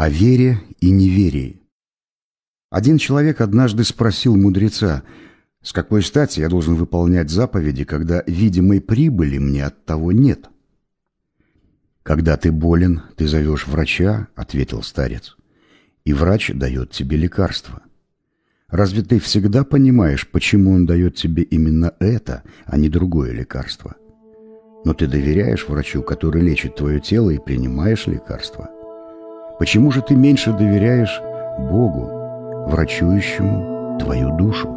О вере и неверии. Один человек однажды спросил мудреца, «С какой стати я должен выполнять заповеди, когда видимой прибыли мне от того нет?» «Когда ты болен, ты зовешь врача», — ответил старец, «и врач дает тебе лекарство. Разве ты всегда понимаешь, почему он дает тебе именно это, а не другое лекарство? Но ты доверяешь врачу, который лечит твое тело, и принимаешь лекарство». Почему же ты меньше доверяешь Богу, врачующему твою душу?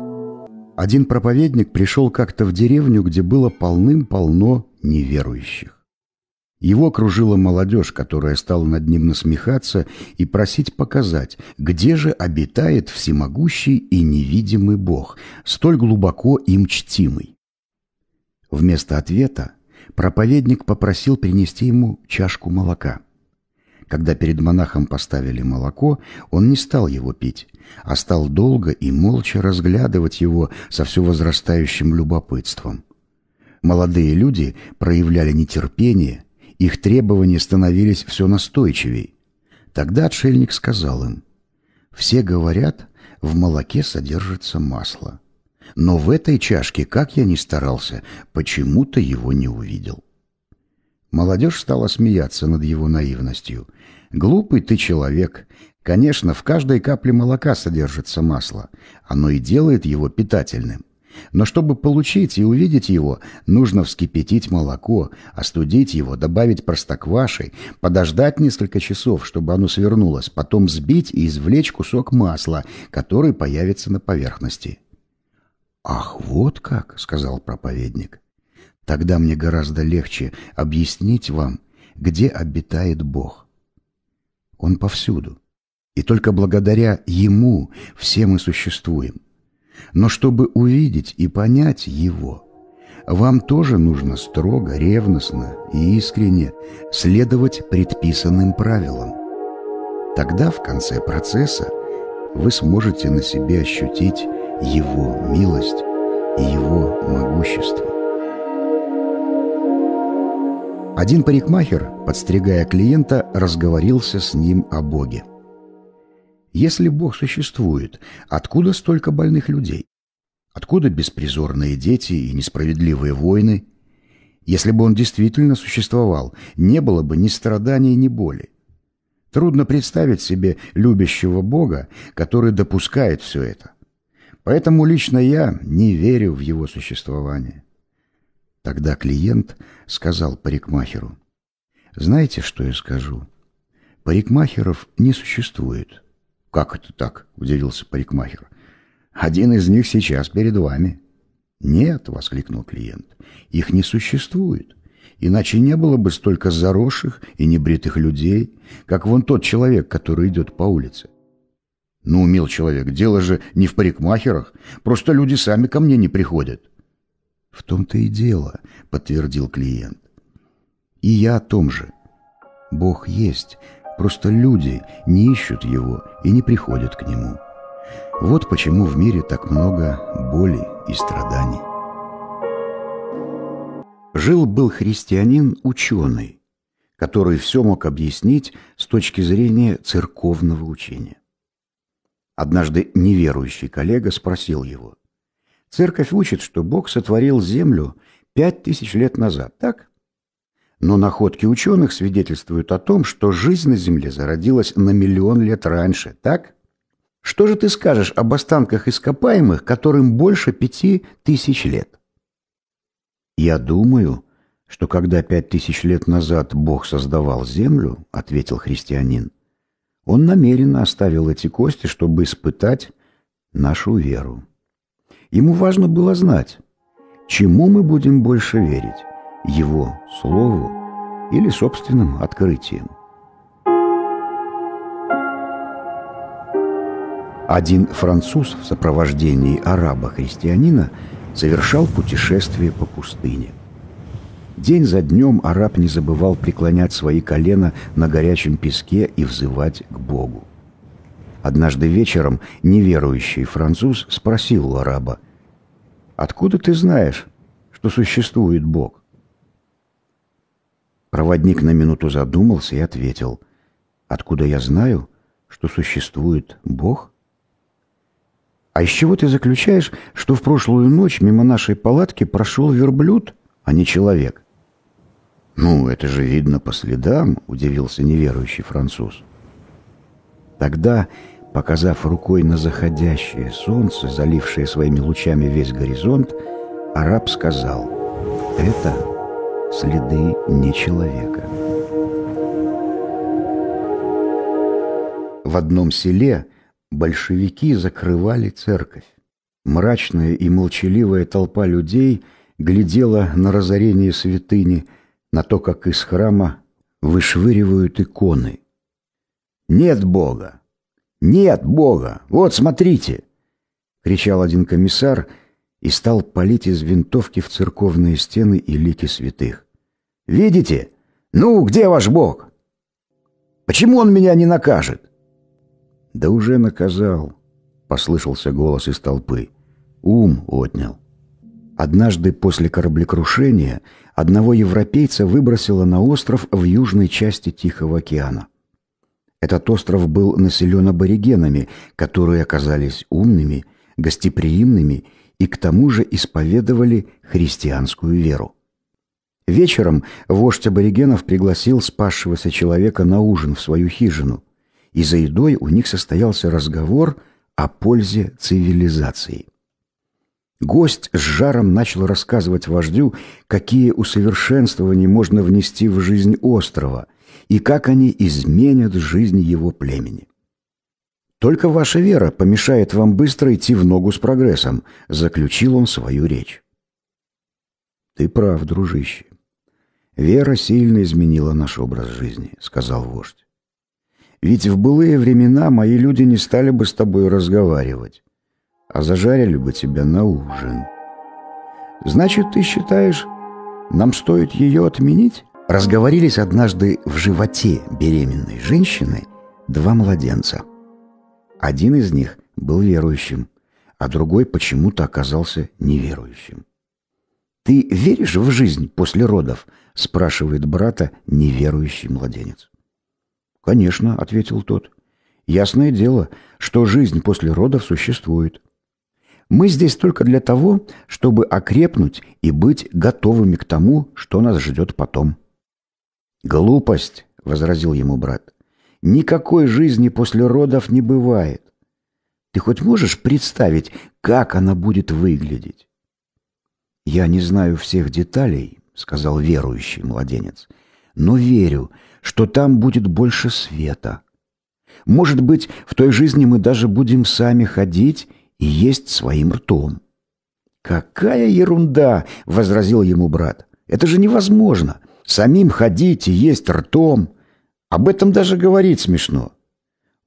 Один проповедник пришел как-то в деревню, где было полным-полно неверующих. Его окружила молодежь, которая стала над ним насмехаться и просить показать, где же обитает всемогущий и невидимый Бог, столь глубоко им чтимый. Вместо ответа проповедник попросил принести ему чашку молока – когда перед монахом поставили молоко, он не стал его пить, а стал долго и молча разглядывать его со все возрастающим любопытством. Молодые люди проявляли нетерпение, их требования становились все настойчивей. Тогда отшельник сказал им, «Все говорят, в молоке содержится масло. Но в этой чашке, как я ни старался, почему-то его не увидел». Молодежь стала смеяться над его наивностью – Глупый ты человек. Конечно, в каждой капле молока содержится масло. Оно и делает его питательным. Но чтобы получить и увидеть его, нужно вскипятить молоко, остудить его, добавить простоквашей, подождать несколько часов, чтобы оно свернулось, потом сбить и извлечь кусок масла, который появится на поверхности. «Ах, вот как!» — сказал проповедник. «Тогда мне гораздо легче объяснить вам, где обитает Бог». Он повсюду. И только благодаря Ему все мы существуем. Но чтобы увидеть и понять Его, вам тоже нужно строго, ревностно и искренне следовать предписанным правилам. Тогда в конце процесса вы сможете на себе ощутить Его милость и Его могущество. Один парикмахер, подстригая клиента, разговорился с ним о Боге. Если Бог существует, откуда столько больных людей? Откуда беспризорные дети и несправедливые войны? Если бы он действительно существовал, не было бы ни страданий, ни боли. Трудно представить себе любящего Бога, который допускает все это. Поэтому лично я не верю в его существование. Тогда клиент сказал парикмахеру, «Знаете, что я скажу? Парикмахеров не существует». «Как это так?» – удивился парикмахер. «Один из них сейчас перед вами». «Нет», — воскликнул клиент, — «их не существует. Иначе не было бы столько заросших и небритых людей, как вон тот человек, который идет по улице». «Ну, мил человек, дело же не в парикмахерах. Просто люди сами ко мне не приходят. В том-то и дело, подтвердил клиент. И я о том же. Бог есть, просто люди не ищут его и не приходят к нему. Вот почему в мире так много боли и страданий. Жил-был христианин-ученый, который все мог объяснить с точки зрения церковного учения. Однажды неверующий коллега спросил его, Церковь учит, что Бог сотворил Землю пять тысяч лет назад, так? Но находки ученых свидетельствуют о том, что жизнь на Земле зародилась на миллион лет раньше, так? Что же ты скажешь об останках ископаемых, которым больше пяти тысяч лет? Я думаю, что когда пять тысяч лет назад Бог создавал Землю, ответил христианин, он намеренно оставил эти кости, чтобы испытать нашу веру. Ему важно было знать, чему мы будем больше верить – его слову или собственным открытиям. Один француз в сопровождении араба-христианина совершал путешествие по пустыне. День за днем араб не забывал преклонять свои колена на горячем песке и взывать к Богу. Однажды вечером неверующий француз спросил у араба, «Откуда ты знаешь, что существует Бог?» Проводник на минуту задумался и ответил, «Откуда я знаю, что существует Бог?» «А из чего ты заключаешь, что в прошлую ночь мимо нашей палатки прошел верблюд, а не человек?» «Ну, это же видно по следам», — удивился неверующий француз. Тогда показав рукой на заходящее солнце, залившее своими лучами весь горизонт, араб сказал «Это следы не человека». В одном селе большевики закрывали церковь. Мрачная и молчаливая толпа людей глядела на разорение святыни, на то, как из храма вышвыривают иконы. «Нет Бога! «Нет Бога! Вот, смотрите!» — кричал один комиссар и стал палить из винтовки в церковные стены и лики святых. «Видите? Ну, где ваш Бог? Почему он меня не накажет?» «Да уже наказал», — послышался голос из толпы. «Ум отнял». Однажды после кораблекрушения одного европейца выбросило на остров в южной части Тихого океана. Этот остров был населен аборигенами, которые оказались умными, гостеприимными и к тому же исповедовали христианскую веру. Вечером вождь аборигенов пригласил спасшегося человека на ужин в свою хижину, и за едой у них состоялся разговор о пользе цивилизации. Гость с жаром начал рассказывать вождю, какие усовершенствования можно внести в жизнь острова – и как они изменят жизнь его племени. «Только ваша вера помешает вам быстро идти в ногу с прогрессом», — заключил он свою речь. «Ты прав, дружище. Вера сильно изменила наш образ жизни», — сказал вождь. «Ведь в былые времена мои люди не стали бы с тобой разговаривать, а зажарили бы тебя на ужин. Значит, ты считаешь, нам стоит ее отменить?» разговорились однажды в животе беременной женщины два младенца. Один из них был верующим, а другой почему-то оказался неверующим. «Ты веришь в жизнь после родов?» — спрашивает брата неверующий младенец. «Конечно», — ответил тот. «Ясное дело, что жизнь после родов существует. Мы здесь только для того, чтобы окрепнуть и быть готовыми к тому, что нас ждет потом». «Глупость», — возразил ему брат. «Никакой жизни после родов не бывает. Ты хоть можешь представить, как она будет выглядеть?» «Я не знаю всех деталей», — сказал верующий младенец, «но верю, что там будет больше света. Может быть, в той жизни мы даже будем сами ходить и есть своим ртом». «Какая ерунда!» — возразил ему брат. «Это же невозможно! Самим ходить и есть ртом. Об этом даже говорить смешно.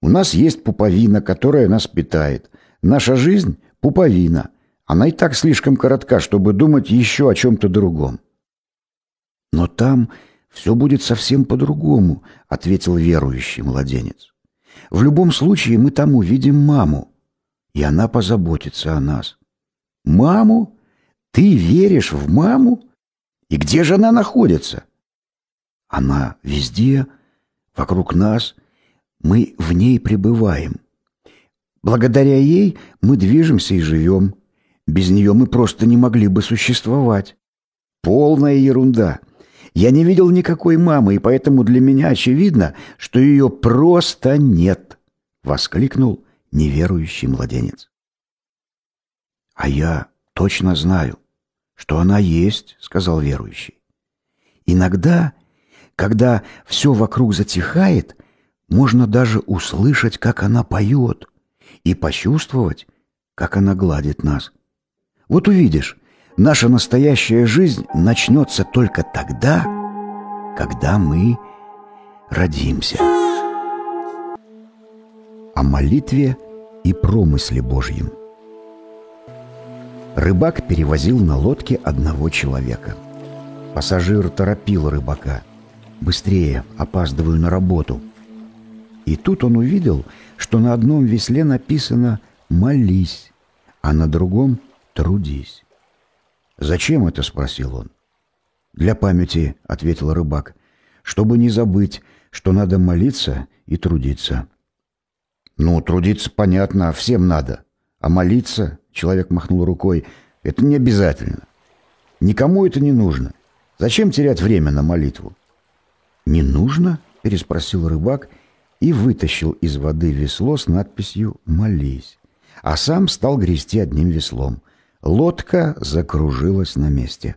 У нас есть пуповина, которая нас питает. Наша жизнь — пуповина. Она и так слишком коротка, чтобы думать еще о чем-то другом. «Но там все будет совсем по-другому», — ответил верующий младенец. «В любом случае мы там увидим маму, и она позаботится о нас». «Маму? Ты веришь в маму? И где же она находится?» Она везде, вокруг нас, мы в ней пребываем. Благодаря ей мы движемся и живем. Без нее мы просто не могли бы существовать. Полная ерунда. Я не видел никакой мамы, и поэтому для меня очевидно, что ее просто нет, — воскликнул неверующий младенец. «А я точно знаю, что она есть», — сказал верующий. «Иногда когда все вокруг затихает, можно даже услышать, как она поет, и почувствовать, как она гладит нас. Вот увидишь, наша настоящая жизнь начнется только тогда, когда мы родимся. О молитве и промысле Божьем. Рыбак перевозил на лодке одного человека. Пассажир торопил рыбака – Быстрее, опаздываю на работу. И тут он увидел, что на одном весле написано «молись», а на другом «трудись». «Зачем это?» — спросил он. «Для памяти», — ответил рыбак, — «чтобы не забыть, что надо молиться и трудиться». «Ну, трудиться, понятно, всем надо. А молиться, — человек махнул рукой, — это не обязательно. Никому это не нужно. Зачем терять время на молитву? «Не нужно?» — переспросил рыбак и вытащил из воды весло с надписью «Молись», а сам стал грести одним веслом. Лодка закружилась на месте.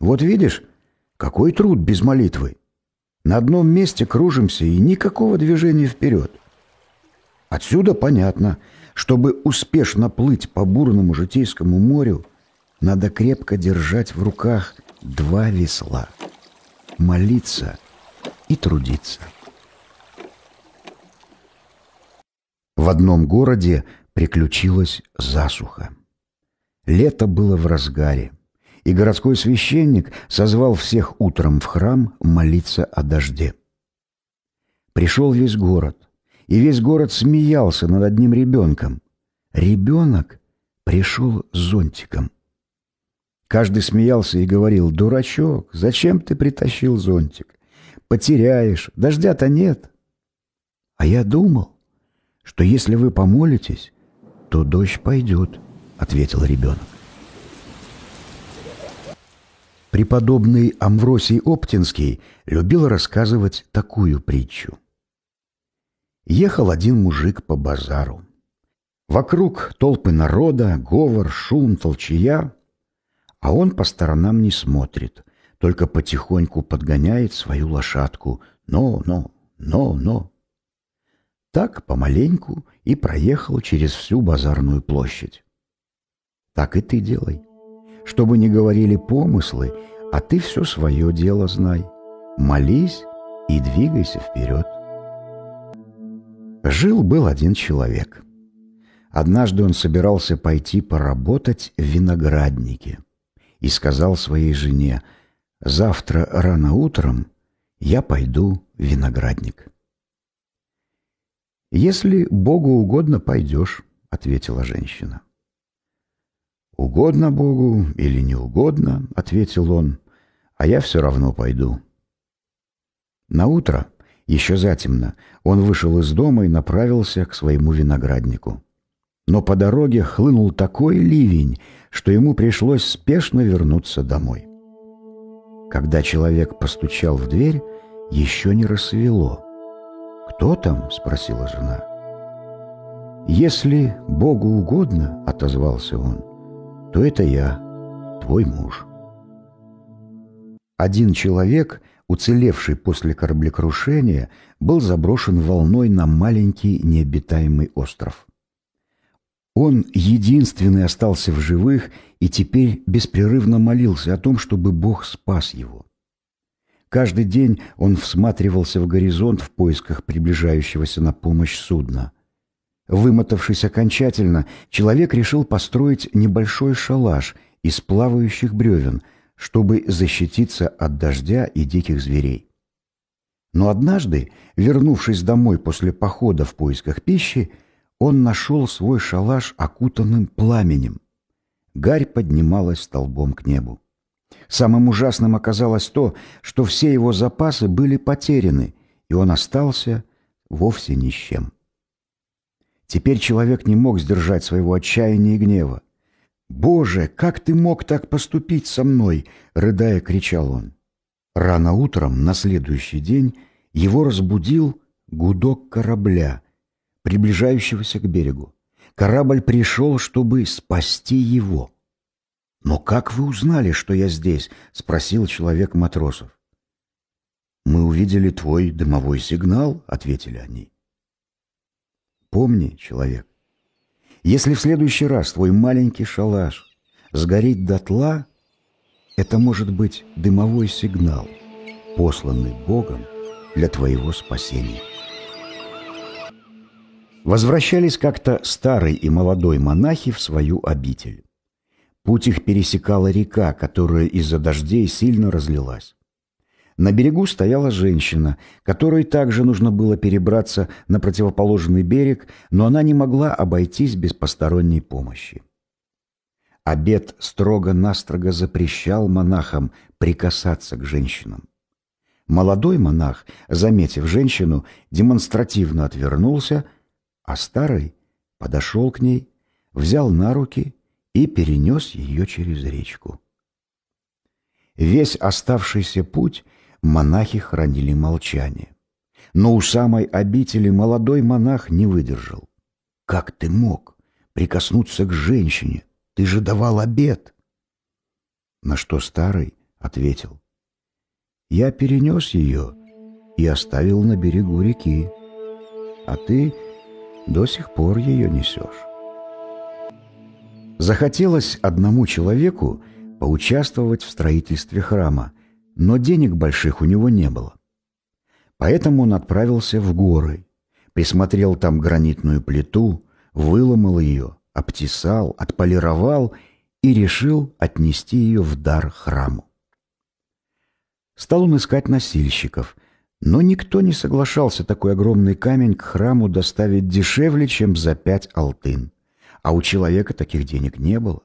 «Вот видишь, какой труд без молитвы! На одном месте кружимся и никакого движения вперед. Отсюда понятно, чтобы успешно плыть по бурному житейскому морю, надо крепко держать в руках два весла» молиться и трудиться. В одном городе приключилась засуха. Лето было в разгаре, и городской священник созвал всех утром в храм молиться о дожде. Пришел весь город, и весь город смеялся над одним ребенком. Ребенок пришел с зонтиком – Каждый смеялся и говорил, «Дурачок, зачем ты притащил зонтик? Потеряешь, дождя-то нет». А я думал, что если вы помолитесь, то дождь пойдет, ответил ребенок. Преподобный Амвросий Оптинский любил рассказывать такую притчу. Ехал один мужик по базару. Вокруг толпы народа, говор, шум, толчья. А он по сторонам не смотрит, только потихоньку подгоняет свою лошадку. Но-но, но-но. Так помаленьку и проехал через всю базарную площадь. Так и ты делай. Чтобы не говорили помыслы, а ты все свое дело знай. Молись и двигайся вперед. Жил-был один человек. Однажды он собирался пойти поработать в винограднике и сказал своей жене, «Завтра рано утром я пойду в виноградник». «Если Богу угодно, пойдешь», — ответила женщина. «Угодно Богу или не угодно», — ответил он, — «а я все равно пойду». На утро, еще затемно, он вышел из дома и направился к своему винограднику но по дороге хлынул такой ливень, что ему пришлось спешно вернуться домой. Когда человек постучал в дверь, еще не рассвело. «Кто там?» — спросила жена. «Если Богу угодно, — отозвался он, — то это я, твой муж». Один человек, уцелевший после кораблекрушения, был заброшен волной на маленький необитаемый остров. Он единственный остался в живых и теперь беспрерывно молился о том, чтобы Бог спас его. Каждый день он всматривался в горизонт в поисках приближающегося на помощь судна. Вымотавшись окончательно, человек решил построить небольшой шалаш из плавающих бревен, чтобы защититься от дождя и диких зверей. Но однажды, вернувшись домой после похода в поисках пищи, он нашел свой шалаш окутанным пламенем. Гарь поднималась столбом к небу. Самым ужасным оказалось то, что все его запасы были потеряны, и он остался вовсе ни с чем. Теперь человек не мог сдержать своего отчаяния и гнева. «Боже, как ты мог так поступить со мной?» — рыдая, кричал он. Рано утром, на следующий день, его разбудил гудок корабля — приближающегося к берегу. Корабль пришел, чтобы спасти его. «Но как вы узнали, что я здесь?» — спросил человек матросов. «Мы увидели твой дымовой сигнал», — ответили они. «Помни, человек, если в следующий раз твой маленький шалаш сгорит дотла, это может быть дымовой сигнал, посланный Богом для твоего спасения». Возвращались как-то старый и молодой монахи в свою обитель. Путь их пересекала река, которая из-за дождей сильно разлилась. На берегу стояла женщина, которой также нужно было перебраться на противоположный берег, но она не могла обойтись без посторонней помощи. Обед строго-настрого запрещал монахам прикасаться к женщинам. Молодой монах, заметив женщину, демонстративно отвернулся – а старый подошел к ней, взял на руки и перенес ее через речку. Весь оставшийся путь монахи хранили молчание. Но у самой обители молодой монах не выдержал. «Как ты мог прикоснуться к женщине? Ты же давал обед!» На что старый ответил. «Я перенес ее и оставил на берегу реки, а ты до сих пор ее несешь. Захотелось одному человеку поучаствовать в строительстве храма, но денег больших у него не было. Поэтому он отправился в горы, присмотрел там гранитную плиту, выломал ее, обтесал, отполировал и решил отнести ее в дар храму. Стал он искать носильщиков, но никто не соглашался такой огромный камень к храму доставить дешевле, чем за пять алтын. А у человека таких денег не было.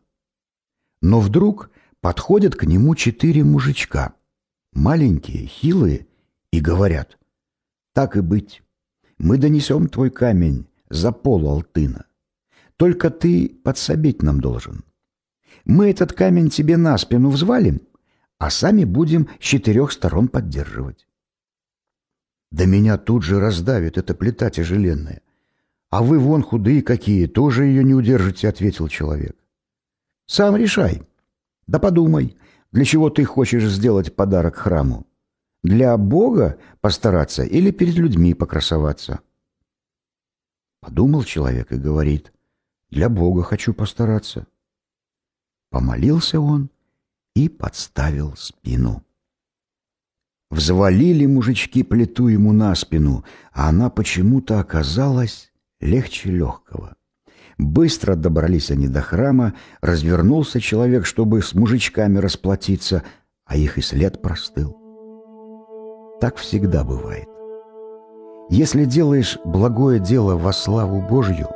Но вдруг подходят к нему четыре мужичка, маленькие, хилые, и говорят, «Так и быть, мы донесем твой камень за пол алтына. Только ты подсобить нам должен. Мы этот камень тебе на спину взвалим, а сами будем с четырех сторон поддерживать». Да меня тут же раздавит эта плита тяжеленная. А вы вон худые какие, тоже ее не удержите, — ответил человек. Сам решай. Да подумай, для чего ты хочешь сделать подарок храму? Для Бога постараться или перед людьми покрасоваться? Подумал человек и говорит, для Бога хочу постараться. Помолился он и подставил спину. Взвалили мужички плиту ему на спину, а она почему-то оказалась легче легкого. Быстро добрались они до храма, развернулся человек, чтобы с мужичками расплатиться, а их и след простыл. Так всегда бывает. Если делаешь благое дело во славу Божью,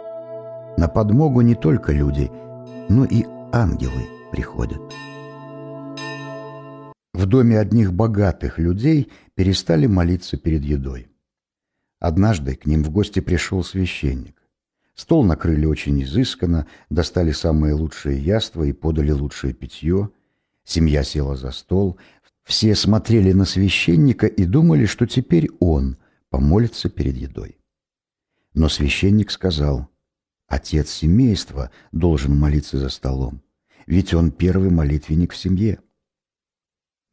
на подмогу не только люди, но и ангелы приходят в доме одних богатых людей перестали молиться перед едой. Однажды к ним в гости пришел священник. Стол накрыли очень изысканно, достали самые лучшие яства и подали лучшее питье. Семья села за стол, все смотрели на священника и думали, что теперь он помолится перед едой. Но священник сказал, «Отец семейства должен молиться за столом, ведь он первый молитвенник в семье».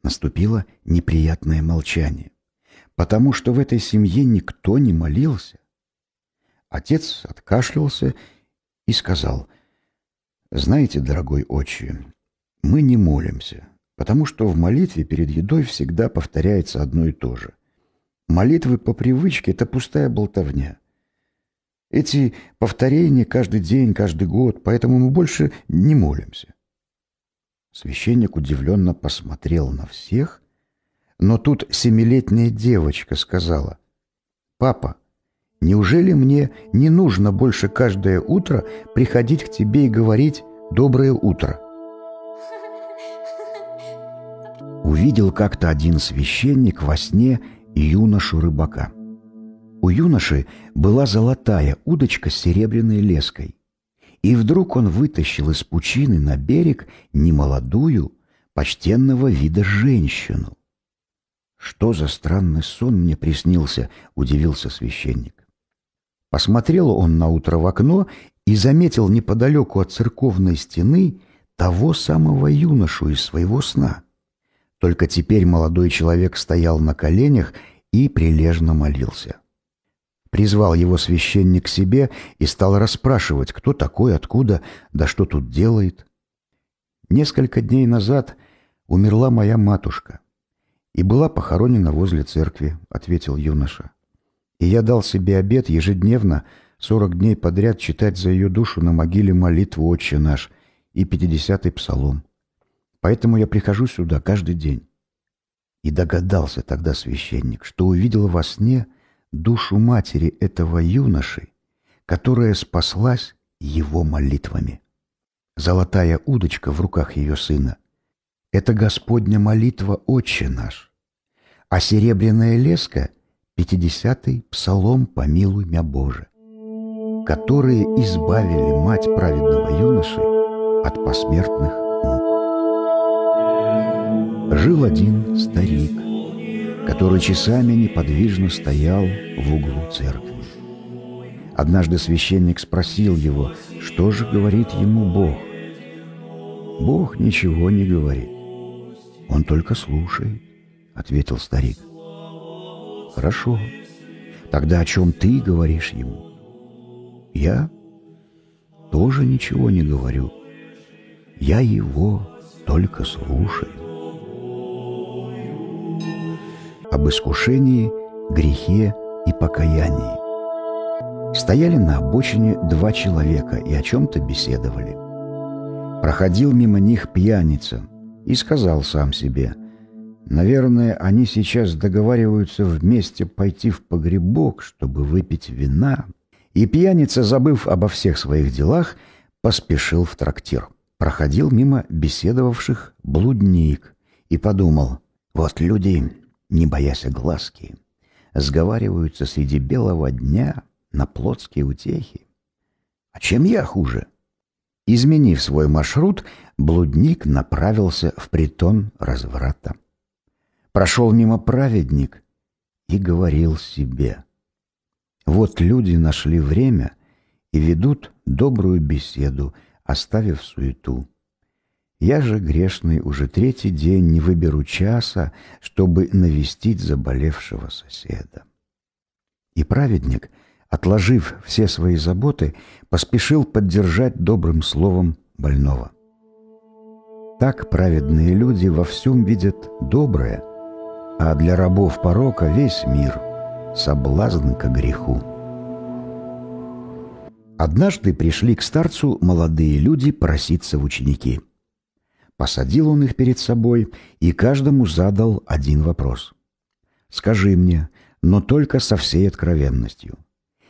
Наступило неприятное молчание, потому что в этой семье никто не молился. Отец откашлялся и сказал, «Знаете, дорогой отче, мы не молимся, потому что в молитве перед едой всегда повторяется одно и то же. Молитвы по привычке – это пустая болтовня. Эти повторения каждый день, каждый год, поэтому мы больше не молимся. Священник удивленно посмотрел на всех, но тут семилетняя девочка сказала, «Папа, неужели мне не нужно больше каждое утро приходить к тебе и говорить «доброе утро»?» Увидел как-то один священник во сне юношу рыбака. У юноши была золотая удочка с серебряной леской и вдруг он вытащил из пучины на берег немолодую, почтенного вида женщину. «Что за странный сон мне приснился?» — удивился священник. Посмотрел он на утро в окно и заметил неподалеку от церковной стены того самого юношу из своего сна. Только теперь молодой человек стоял на коленях и прилежно молился. Призвал его священник к себе и стал расспрашивать, кто такой, откуда, да что тут делает. Несколько дней назад умерла моя матушка и была похоронена возле церкви, — ответил юноша. И я дал себе обед ежедневно, сорок дней подряд читать за ее душу на могиле молитву «Отче наш» и пятидесятый псалом. Поэтому я прихожу сюда каждый день. И догадался тогда священник, что увидел во сне — душу матери этого юноши, которая спаслась его молитвами. Золотая удочка в руках ее сына — это Господня молитва «Отче наш», а серебряная леска — пятидесятый псалом «Помилуй мя Боже», которые избавили мать праведного юноши от посмертных мук. Жил один старик — который часами неподвижно стоял в углу церкви. Однажды священник спросил его, что же говорит ему Бог. «Бог ничего не говорит, он только слушает», — ответил старик. «Хорошо, тогда о чем ты говоришь ему?» «Я тоже ничего не говорю, я его только слушаю». об искушении, грехе и покаянии. Стояли на обочине два человека и о чем-то беседовали. Проходил мимо них пьяница и сказал сам себе, «Наверное, они сейчас договариваются вместе пойти в погребок, чтобы выпить вина». И пьяница, забыв обо всех своих делах, поспешил в трактир. Проходил мимо беседовавших блудник и подумал, «Вот люди, не боясь огласки, сговариваются среди белого дня на плотские утехи. А чем я хуже? Изменив свой маршрут, блудник направился в притон разврата. Прошел мимо праведник и говорил себе. Вот люди нашли время и ведут добрую беседу, оставив суету. Я же, грешный, уже третий день не выберу часа, чтобы навестить заболевшего соседа. И праведник, отложив все свои заботы, поспешил поддержать добрым словом больного. Так праведные люди во всем видят доброе, а для рабов порока весь мир — соблазн ко греху. Однажды пришли к старцу молодые люди проситься в ученики — Посадил он их перед собой и каждому задал один вопрос. «Скажи мне, но только со всей откровенностью.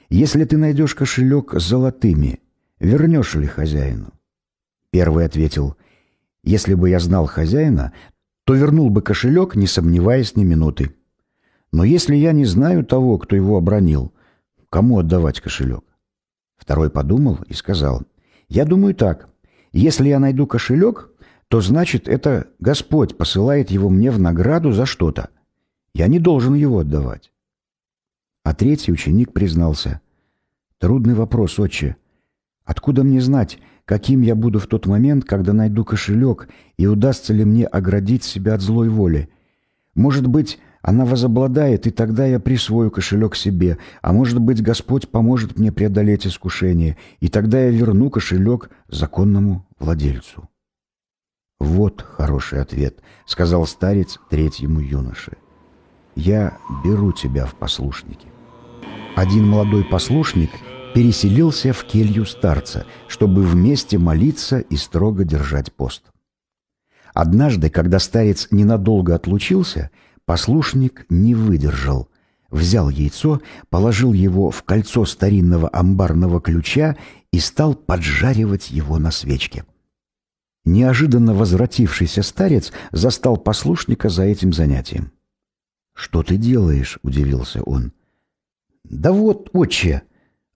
Если ты найдешь кошелек с золотыми, вернешь ли хозяину?» Первый ответил, «Если бы я знал хозяина, то вернул бы кошелек, не сомневаясь ни минуты. Но если я не знаю того, кто его обронил, кому отдавать кошелек?» Второй подумал и сказал, «Я думаю так. Если я найду кошелек, то значит, это Господь посылает его мне в награду за что-то. Я не должен его отдавать. А третий ученик признался. Трудный вопрос, отче. Откуда мне знать, каким я буду в тот момент, когда найду кошелек, и удастся ли мне оградить себя от злой воли? Может быть, она возобладает, и тогда я присвою кошелек себе, а может быть, Господь поможет мне преодолеть искушение, и тогда я верну кошелек законному владельцу. «Вот хороший ответ», — сказал старец третьему юноше. «Я беру тебя в послушники». Один молодой послушник переселился в келью старца, чтобы вместе молиться и строго держать пост. Однажды, когда старец ненадолго отлучился, послушник не выдержал — взял яйцо, положил его в кольцо старинного амбарного ключа и стал поджаривать его на свечке. Неожиданно возвратившийся старец застал послушника за этим занятием. «Что ты делаешь?» — удивился он. «Да вот, отче,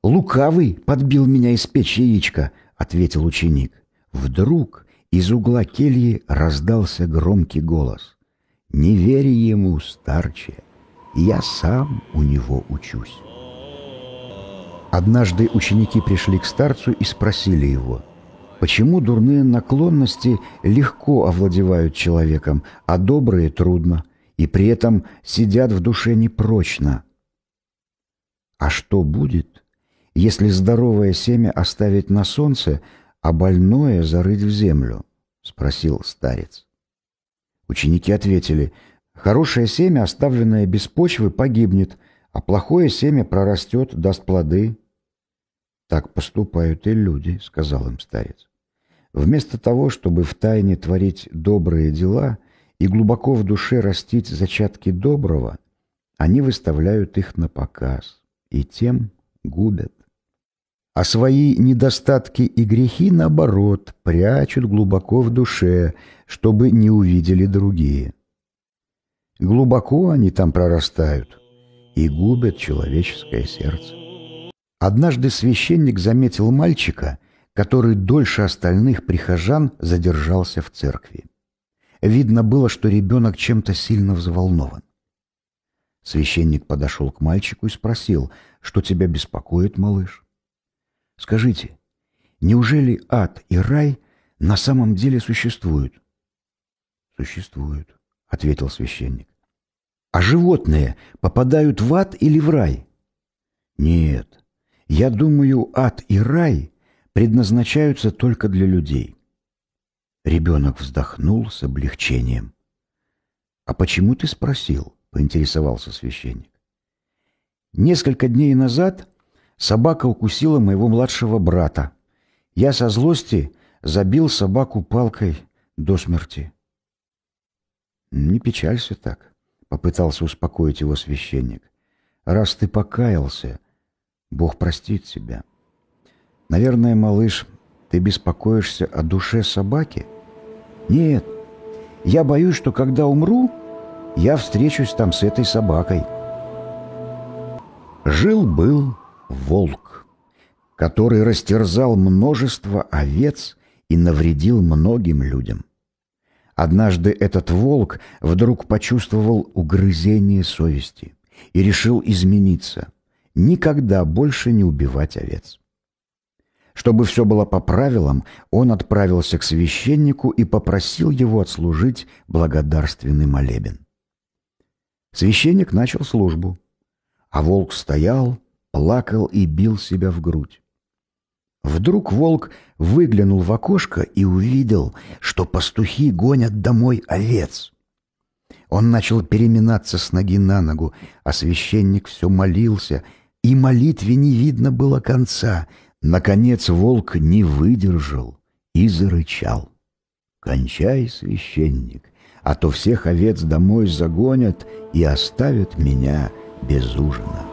лукавый подбил меня из печи яичко», — ответил ученик. Вдруг из угла кельи раздался громкий голос. «Не вери ему, старче, я сам у него учусь». Однажды ученики пришли к старцу и спросили его — Почему дурные наклонности легко овладевают человеком, а добрые трудно, и при этом сидят в душе непрочно? А что будет, если здоровое семя оставить на солнце, а больное зарыть в землю? — спросил старец. Ученики ответили, «Хорошее семя, оставленное без почвы, погибнет, а плохое семя прорастет, даст плоды». «Так поступают и люди», — сказал им старец. Вместо того, чтобы втайне творить добрые дела и глубоко в душе растить зачатки доброго, они выставляют их на показ и тем губят. А свои недостатки и грехи, наоборот, прячут глубоко в душе, чтобы не увидели другие. Глубоко они там прорастают и губят человеческое сердце. Однажды священник заметил мальчика – который дольше остальных прихожан задержался в церкви. Видно было, что ребенок чем-то сильно взволнован. Священник подошел к мальчику и спросил, что тебя беспокоит, малыш? Скажите, неужели ад и рай на самом деле существуют? Существуют, ответил священник. А животные попадают в ад или в рай? Нет, я думаю, ад и рай предназначаются только для людей. Ребенок вздохнул с облегчением. «А почему ты спросил?» — поинтересовался священник. «Несколько дней назад собака укусила моего младшего брата. Я со злости забил собаку палкой до смерти». «Не печалься так», — попытался успокоить его священник. «Раз ты покаялся, Бог простит тебя». Наверное, малыш, ты беспокоишься о душе собаки? Нет, я боюсь, что когда умру, я встречусь там с этой собакой. Жил-был волк, который растерзал множество овец и навредил многим людям. Однажды этот волк вдруг почувствовал угрызение совести и решил измениться, никогда больше не убивать овец. Чтобы все было по правилам, он отправился к священнику и попросил его отслужить благодарственный молебен. Священник начал службу, а волк стоял, плакал и бил себя в грудь. Вдруг волк выглянул в окошко и увидел, что пастухи гонят домой овец. Он начал переминаться с ноги на ногу, а священник все молился, и молитве не видно было конца — Наконец волк не выдержал и зарычал. «Кончай, священник, а то всех овец домой загонят и оставят меня без ужина».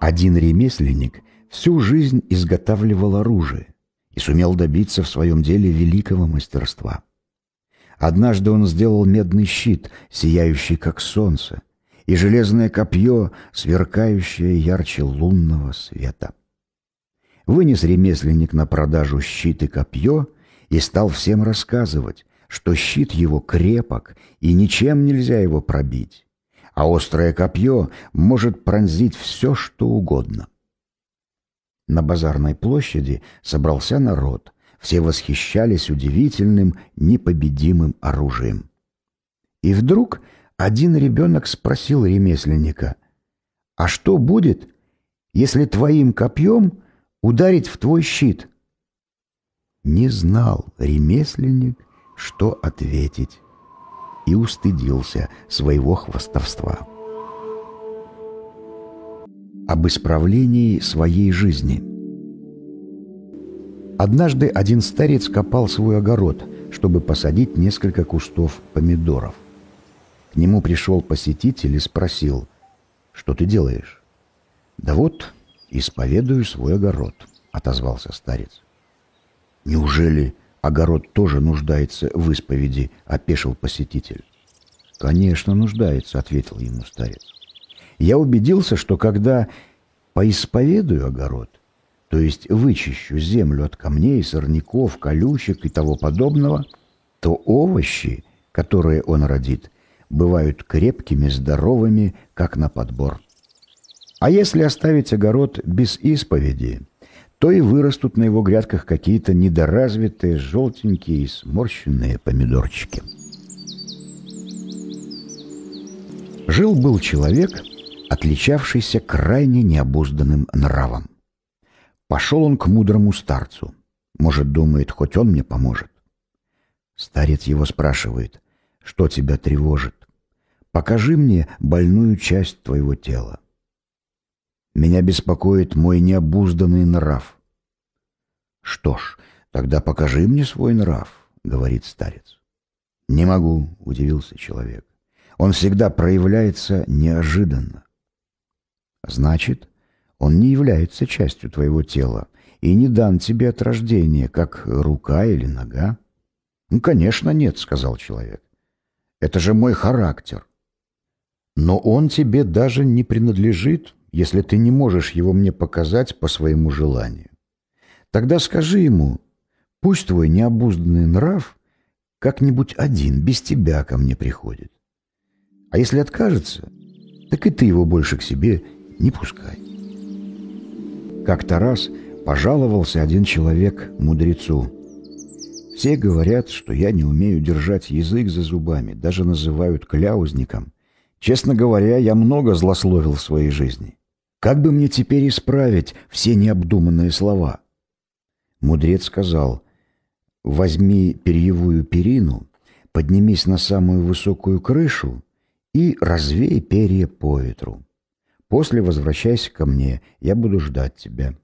Один ремесленник всю жизнь изготавливал оружие и сумел добиться в своем деле великого мастерства. Однажды он сделал медный щит, сияющий как солнце, и железное копье, сверкающее ярче лунного света. Вынес ремесленник на продажу щит и копье и стал всем рассказывать, что щит его крепок и ничем нельзя его пробить, а острое копье может пронзить все, что угодно. На базарной площади собрался народ, все восхищались удивительным, непобедимым оружием. И вдруг один ребенок спросил ремесленника, «А что будет, если твоим копьем ударить в твой щит?» Не знал ремесленник, что ответить, и устыдился своего хвастовства. Об исправлении своей жизни Однажды один старец копал свой огород, чтобы посадить несколько кустов помидоров – к нему пришел посетитель и спросил, «Что ты делаешь?» «Да вот, исповедую свой огород», — отозвался старец. «Неужели огород тоже нуждается в исповеди?» — опешил посетитель. «Конечно, нуждается», — ответил ему старец. «Я убедился, что когда поисповедую огород, то есть вычищу землю от камней, сорняков, колючек и того подобного, то овощи, которые он родит, бывают крепкими, здоровыми, как на подбор. А если оставить огород без исповеди, то и вырастут на его грядках какие-то недоразвитые, желтенькие и сморщенные помидорчики. Жил-был человек, отличавшийся крайне необузданным нравом. Пошел он к мудрому старцу. Может, думает, хоть он мне поможет. Старец его спрашивает, что тебя тревожит? покажи мне больную часть твоего тела. Меня беспокоит мой необузданный нрав. Что ж, тогда покажи мне свой нрав, говорит старец. Не могу, удивился человек. Он всегда проявляется неожиданно. Значит, он не является частью твоего тела и не дан тебе от рождения, как рука или нога. «Ну, конечно, нет, сказал человек. Это же мой характер. Но он тебе даже не принадлежит, если ты не можешь его мне показать по своему желанию. Тогда скажи ему, пусть твой необузданный нрав как-нибудь один, без тебя ко мне приходит. А если откажется, так и ты его больше к себе не пускай. Как-то раз пожаловался один человек мудрецу. Все говорят, что я не умею держать язык за зубами, даже называют кляузником – Честно говоря, я много злословил в своей жизни. Как бы мне теперь исправить все необдуманные слова? Мудрец сказал, возьми перьевую перину, поднимись на самую высокую крышу и развей перья по ветру. После возвращайся ко мне, я буду ждать тебя.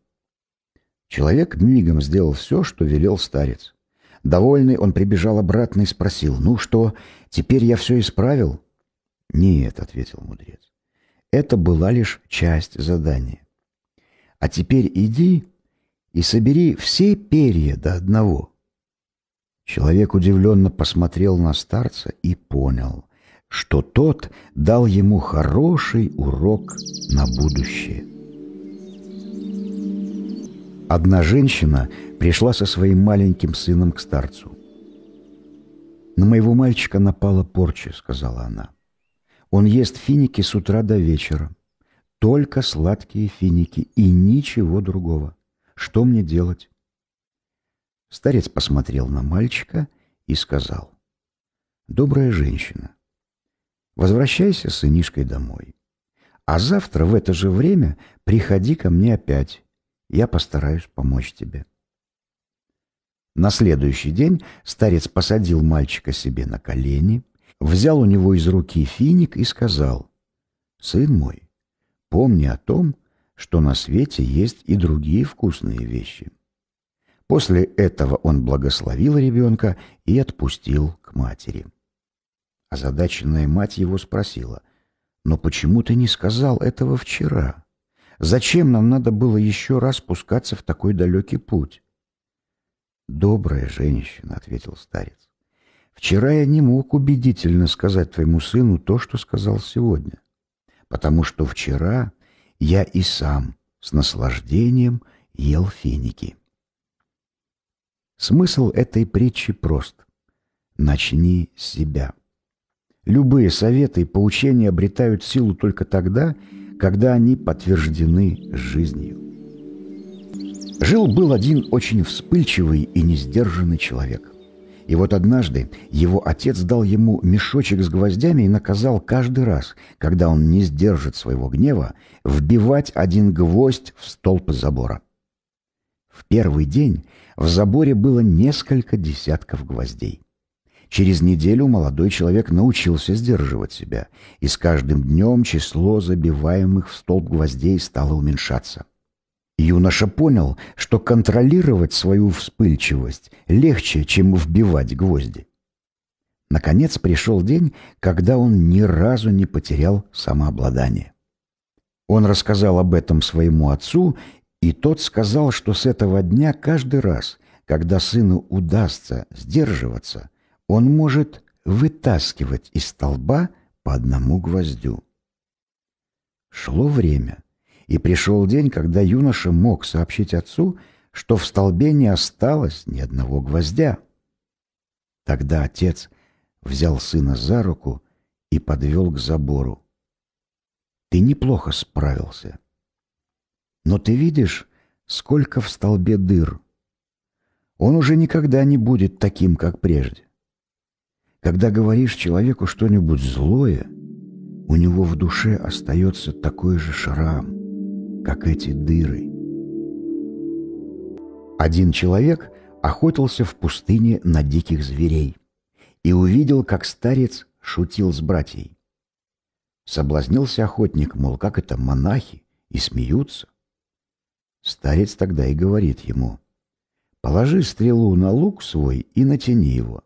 Человек мигом сделал все, что велел старец. Довольный, он прибежал обратно и спросил, «Ну что, теперь я все исправил?» «Нет», — ответил мудрец, — «это была лишь часть задания. А теперь иди и собери все перья до одного». Человек удивленно посмотрел на старца и понял, что тот дал ему хороший урок на будущее. Одна женщина пришла со своим маленьким сыном к старцу. «На моего мальчика напала порча», — сказала она. Он ест финики с утра до вечера. Только сладкие финики и ничего другого. Что мне делать? Старец посмотрел на мальчика и сказал. «Добрая женщина, возвращайся с сынишкой домой. А завтра в это же время приходи ко мне опять. Я постараюсь помочь тебе». На следующий день старец посадил мальчика себе на колени – взял у него из руки финик и сказал, «Сын мой, помни о том, что на свете есть и другие вкусные вещи». После этого он благословил ребенка и отпустил к матери. Озадаченная мать его спросила, «Но почему ты не сказал этого вчера? Зачем нам надо было еще раз спускаться в такой далекий путь?» «Добрая женщина», — ответил старец. Вчера я не мог убедительно сказать твоему сыну то, что сказал сегодня, потому что вчера я и сам с наслаждением ел финики. Смысл этой притчи прост. Начни с себя. Любые советы и поучения обретают силу только тогда, когда они подтверждены жизнью. Жил-был один очень вспыльчивый и несдержанный человек. И вот однажды его отец дал ему мешочек с гвоздями и наказал каждый раз, когда он не сдержит своего гнева, вбивать один гвоздь в столб забора. В первый день в заборе было несколько десятков гвоздей. Через неделю молодой человек научился сдерживать себя, и с каждым днем число забиваемых в столб гвоздей стало уменьшаться. Юноша понял, что контролировать свою вспыльчивость легче, чем вбивать гвозди. Наконец пришел день, когда он ни разу не потерял самообладание. Он рассказал об этом своему отцу, и тот сказал, что с этого дня каждый раз, когда сыну удастся сдерживаться, он может вытаскивать из столба по одному гвоздю. Шло время и пришел день, когда юноша мог сообщить отцу, что в столбе не осталось ни одного гвоздя. Тогда отец взял сына за руку и подвел к забору. «Ты неплохо справился. Но ты видишь, сколько в столбе дыр. Он уже никогда не будет таким, как прежде. Когда говоришь человеку что-нибудь злое, у него в душе остается такой же шрам как эти дыры. Один человек охотился в пустыне на диких зверей и увидел, как старец шутил с братьей. Соблазнился охотник, мол, как это монахи, и смеются. Старец тогда и говорит ему, «Положи стрелу на лук свой и натяни его».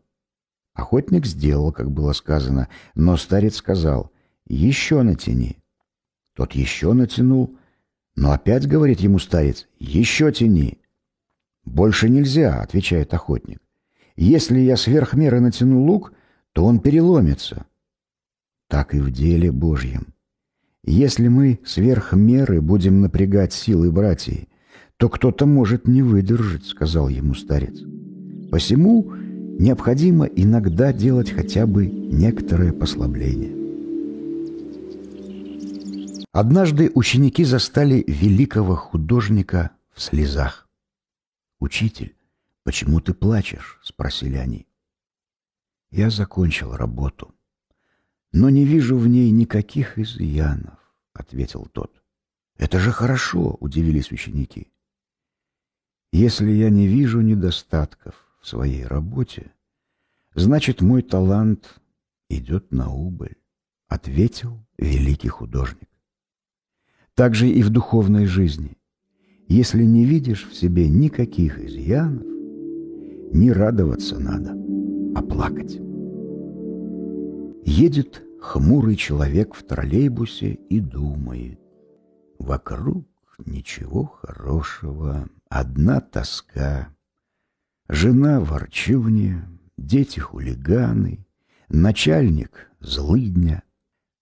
Охотник сделал, как было сказано, но старец сказал, «Еще натяни». Тот еще натянул, но опять, говорит ему старец, еще тяни. Больше нельзя, отвечает охотник. Если я сверх меры натяну лук, то он переломится. Так и в деле Божьем. Если мы сверх меры будем напрягать силы братьев, то кто-то может не выдержать, сказал ему старец. Посему необходимо иногда делать хотя бы некоторое послабление. Однажды ученики застали великого художника в слезах. «Учитель, почему ты плачешь?» — спросили они. «Я закончил работу, но не вижу в ней никаких изъянов», — ответил тот. «Это же хорошо!» — удивились ученики. «Если я не вижу недостатков в своей работе, значит, мой талант идет на убыль», — ответил великий художник так же и в духовной жизни. Если не видишь в себе никаких изъянов, не радоваться надо, а плакать. Едет хмурый человек в троллейбусе и думает. Вокруг ничего хорошего, одна тоска. Жена ворчунья, дети хулиганы, начальник злыдня.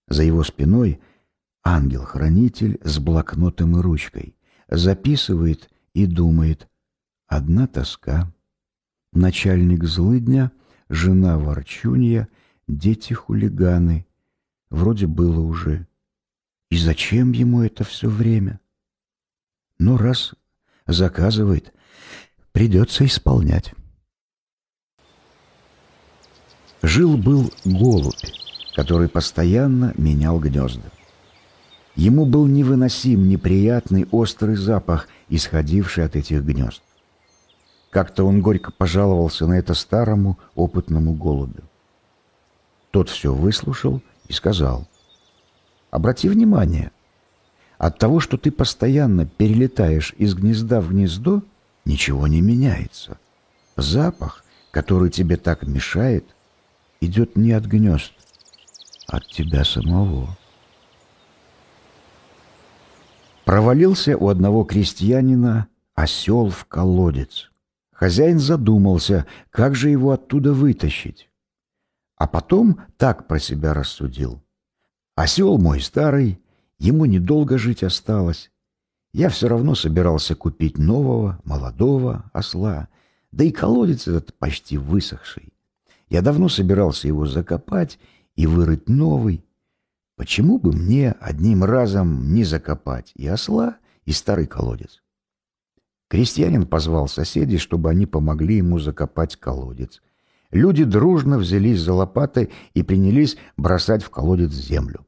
За его спиной – Ангел-хранитель с блокнотом и ручкой записывает и думает. Одна тоска. Начальник злыдня, жена ворчунья, дети-хулиганы. Вроде было уже. И зачем ему это все время? Но раз заказывает, придется исполнять. Жил-был голубь, который постоянно менял гнезда. Ему был невыносим неприятный острый запах, исходивший от этих гнезд. Как-то он горько пожаловался на это старому опытному голубю. Тот все выслушал и сказал, «Обрати внимание, от того, что ты постоянно перелетаешь из гнезда в гнездо, ничего не меняется. Запах, который тебе так мешает, идет не от гнезд, а от тебя самого». Провалился у одного крестьянина осел в колодец. Хозяин задумался, как же его оттуда вытащить. А потом так про себя рассудил. Осел мой старый, ему недолго жить осталось. Я все равно собирался купить нового, молодого осла, да и колодец этот почти высохший. Я давно собирался его закопать и вырыть новый, Почему бы мне одним разом не закопать и осла, и старый колодец? Крестьянин позвал соседей, чтобы они помогли ему закопать колодец. Люди дружно взялись за лопаты и принялись бросать в колодец землю.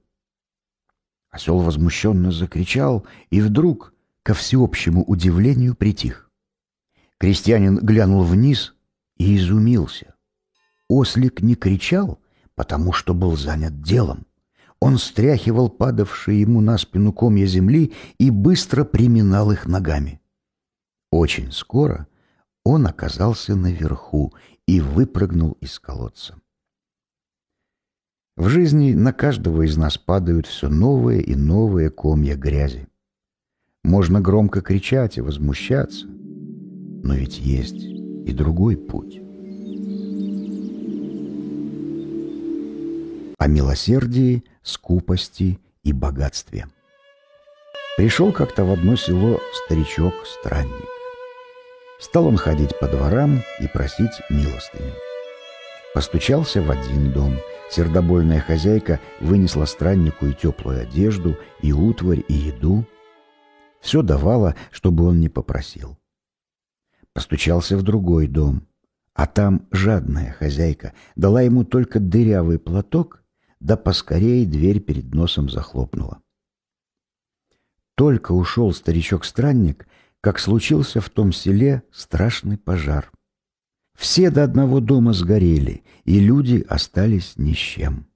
Осел возмущенно закричал и вдруг, ко всеобщему удивлению, притих. Крестьянин глянул вниз и изумился. Ослик не кричал, потому что был занят делом. Он стряхивал падавшие ему на спину комья земли и быстро приминал их ногами. Очень скоро он оказался наверху и выпрыгнул из колодца. В жизни на каждого из нас падают все новые и новые комья грязи. Можно громко кричать и возмущаться, но ведь есть и другой путь. о милосердии, скупости и богатстве. Пришел как-то в одно село старичок-странник. Стал он ходить по дворам и просить милостыню. Постучался в один дом. Сердобольная хозяйка вынесла страннику и теплую одежду, и утварь, и еду. Все давала, чтобы он не попросил. Постучался в другой дом, а там жадная хозяйка дала ему только дырявый платок да поскорее дверь перед носом захлопнула. Только ушел старичок-странник, как случился в том селе страшный пожар. Все до одного дома сгорели, и люди остались ни с чем.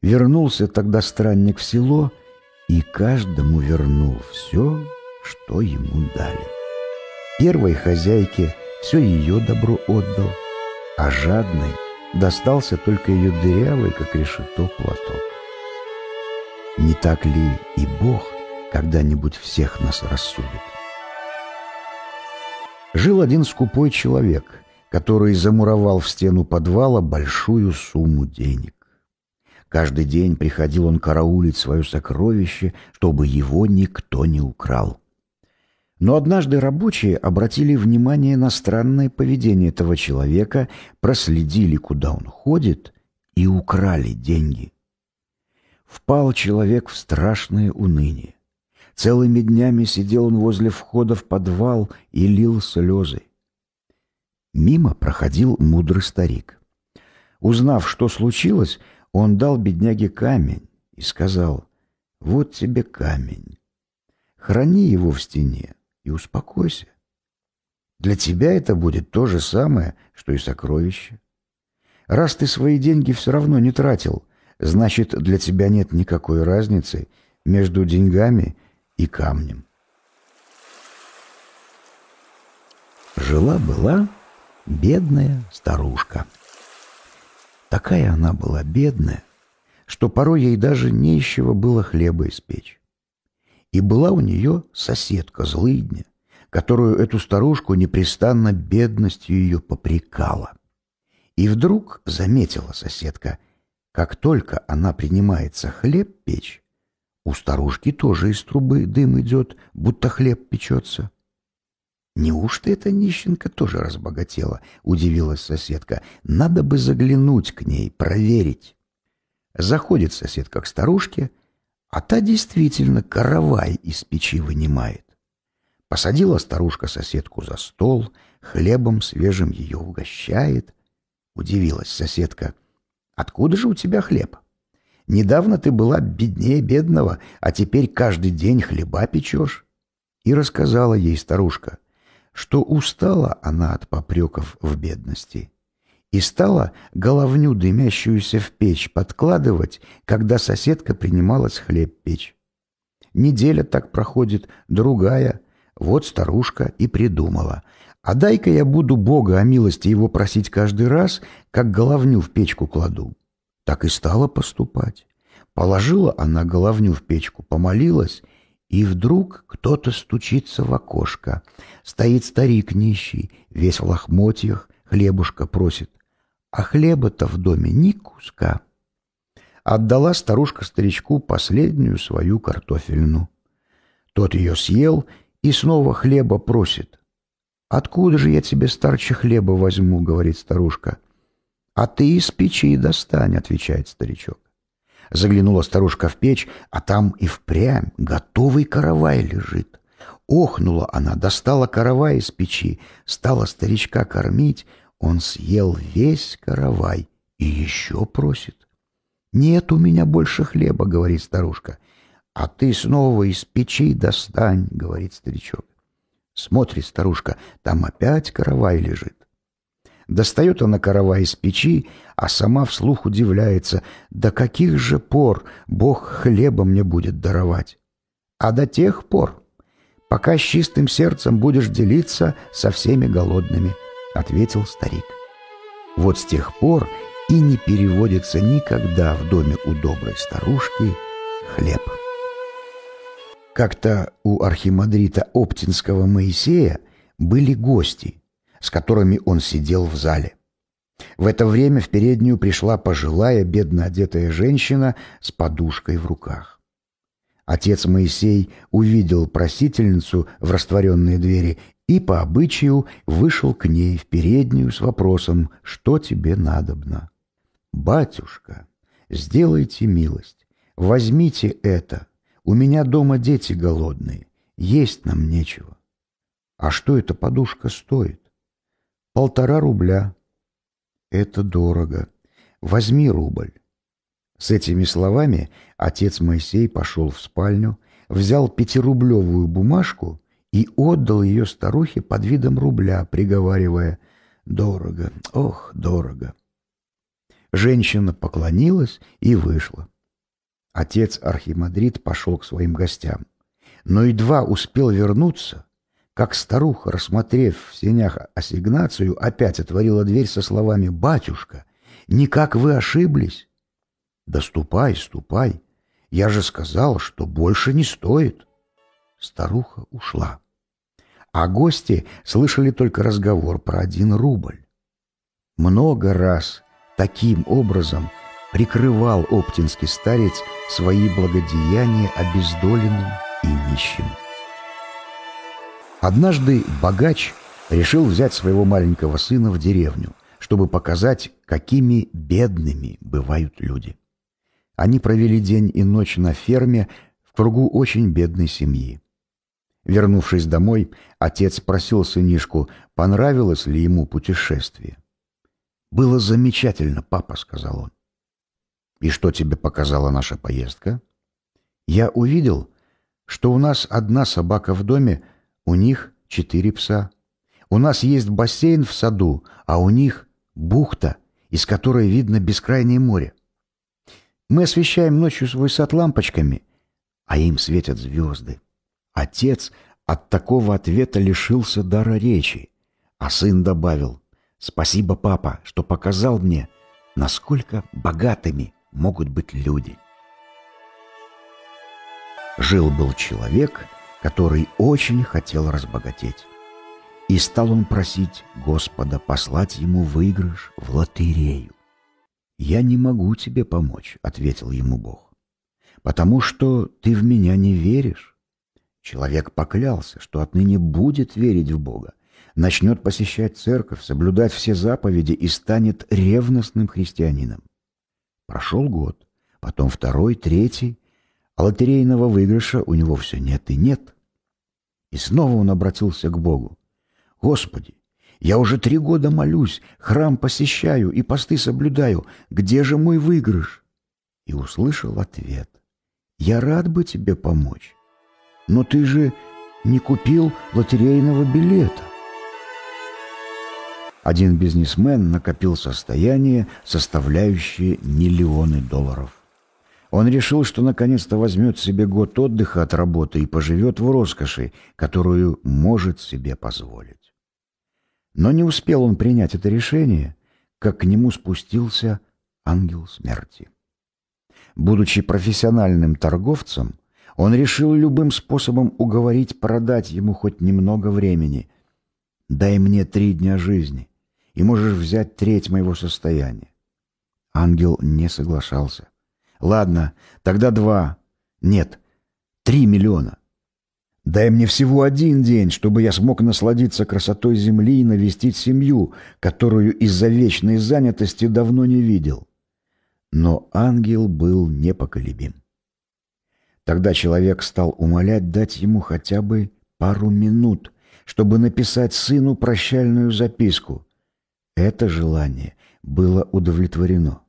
Вернулся тогда странник в село и каждому вернул все, что ему дали. Первой хозяйке все ее добро отдал, а жадной — достался только ее дырявый, как решето, платок. Не так ли и Бог когда-нибудь всех нас рассудит? Жил один скупой человек, который замуровал в стену подвала большую сумму денег. Каждый день приходил он караулить свое сокровище, чтобы его никто не украл. Но однажды рабочие обратили внимание на странное поведение этого человека, проследили, куда он ходит, и украли деньги. Впал человек в страшное уныние. Целыми днями сидел он возле входа в подвал и лил слезы. Мимо проходил мудрый старик. Узнав, что случилось, он дал бедняге камень и сказал, «Вот тебе камень, храни его в стене, и успокойся. Для тебя это будет то же самое, что и сокровище. Раз ты свои деньги все равно не тратил, значит, для тебя нет никакой разницы между деньгами и камнем. Жила-была бедная старушка. Такая она была бедная, что порой ей даже нечего было хлеба испечь. И была у нее соседка злыдня, которую эту старушку непрестанно бедностью ее попрекала. И вдруг заметила соседка, как только она принимается хлеб печь, у старушки тоже из трубы дым идет, будто хлеб печется. «Неужто эта нищенка тоже разбогатела?» — удивилась соседка. «Надо бы заглянуть к ней, проверить». Заходит соседка к старушке, а та действительно каравай из печи вынимает. Посадила старушка соседку за стол, хлебом свежим ее угощает. Удивилась соседка. «Откуда же у тебя хлеб? Недавно ты была беднее бедного, а теперь каждый день хлеба печешь». И рассказала ей старушка, что устала она от попреков в бедности и стала головню, дымящуюся в печь, подкладывать, когда соседка принималась хлеб печь. Неделя так проходит, другая. Вот старушка и придумала. А дай-ка я буду Бога о милости его просить каждый раз, как головню в печку кладу. Так и стала поступать. Положила она головню в печку, помолилась, и вдруг кто-то стучится в окошко. Стоит старик нищий, весь в лохмотьях, хлебушка просит а хлеба-то в доме ни куска. Отдала старушка старичку последнюю свою картофельну. Тот ее съел и снова хлеба просит. «Откуда же я тебе старче хлеба возьму?» — говорит старушка. «А ты из печи и достань», — отвечает старичок. Заглянула старушка в печь, а там и впрямь готовый каравай лежит. Охнула она, достала каравай из печи, стала старичка кормить — он съел весь каравай и еще просит. «Нет у меня больше хлеба», — говорит старушка. «А ты снова из печи достань», — говорит старичок. Смотрит старушка, там опять каравай лежит. Достает она каравай из печи, а сама вслух удивляется, «До каких же пор Бог хлеба мне будет даровать?» «А до тех пор, пока с чистым сердцем будешь делиться со всеми голодными» ответил старик. Вот с тех пор и не переводится никогда в доме у доброй старушки хлеб. Как-то у архимандрита Оптинского Моисея были гости, с которыми он сидел в зале. В это время в переднюю пришла пожилая, бедно одетая женщина с подушкой в руках. Отец Моисей увидел просительницу в растворенные двери и по обычаю вышел к ней в переднюю с вопросом «Что тебе надобно?» «Батюшка, сделайте милость, возьмите это. У меня дома дети голодные, есть нам нечего». «А что эта подушка стоит?» «Полтора рубля». «Это дорого. Возьми рубль». С этими словами отец Моисей пошел в спальню, взял пятирублевую бумажку и отдал ее старухе под видом рубля, приговаривая «Дорого, ох, дорого». Женщина поклонилась и вышла. Отец Архимадрид пошел к своим гостям. Но едва успел вернуться, как старуха, рассмотрев в сенях ассигнацию, опять отворила дверь со словами «Батюшка, никак вы ошиблись!» «Да ступай, ступай! Я же сказал, что больше не стоит!» Старуха ушла. А гости слышали только разговор про один рубль. Много раз таким образом прикрывал оптинский старец свои благодеяния обездоленным и нищим. Однажды богач решил взять своего маленького сына в деревню, чтобы показать, какими бедными бывают люди. Они провели день и ночь на ферме в кругу очень бедной семьи. Вернувшись домой, отец спросил сынишку, понравилось ли ему путешествие. «Было замечательно, папа», — сказал он. «И что тебе показала наша поездка?» «Я увидел, что у нас одна собака в доме, у них четыре пса. У нас есть бассейн в саду, а у них бухта, из которой видно бескрайнее море. Мы освещаем ночью свой сад лампочками, а им светят звезды». Отец от такого ответа лишился дара речи, а сын добавил «Спасибо, папа, что показал мне, насколько богатыми могут быть люди». Жил-был человек, который очень хотел разбогатеть. И стал он просить Господа послать ему выигрыш в лотерею. «Я не могу тебе помочь», — ответил ему Бог, — «потому что ты в меня не веришь. Человек поклялся, что отныне будет верить в Бога, начнет посещать церковь, соблюдать все заповеди и станет ревностным христианином. Прошел год, потом второй, третий, а лотерейного выигрыша у него все нет и нет. И снова он обратился к Богу. «Господи, я уже три года молюсь, храм посещаю и посты соблюдаю. Где же мой выигрыш?» И услышал ответ. «Я рад бы тебе помочь». Но ты же не купил лотерейного билета. Один бизнесмен накопил состояние, составляющее миллионы долларов. Он решил, что наконец-то возьмет себе год отдыха от работы и поживет в роскоши, которую может себе позволить. Но не успел он принять это решение, как к нему спустился ангел смерти. Будучи профессиональным торговцем, он решил любым способом уговорить продать ему хоть немного времени. «Дай мне три дня жизни, и можешь взять треть моего состояния». Ангел не соглашался. «Ладно, тогда два. Нет, три миллиона. Дай мне всего один день, чтобы я смог насладиться красотой земли и навестить семью, которую из-за вечной занятости давно не видел». Но ангел был непоколебим. Тогда человек стал умолять дать ему хотя бы пару минут, чтобы написать сыну прощальную записку. Это желание было удовлетворено.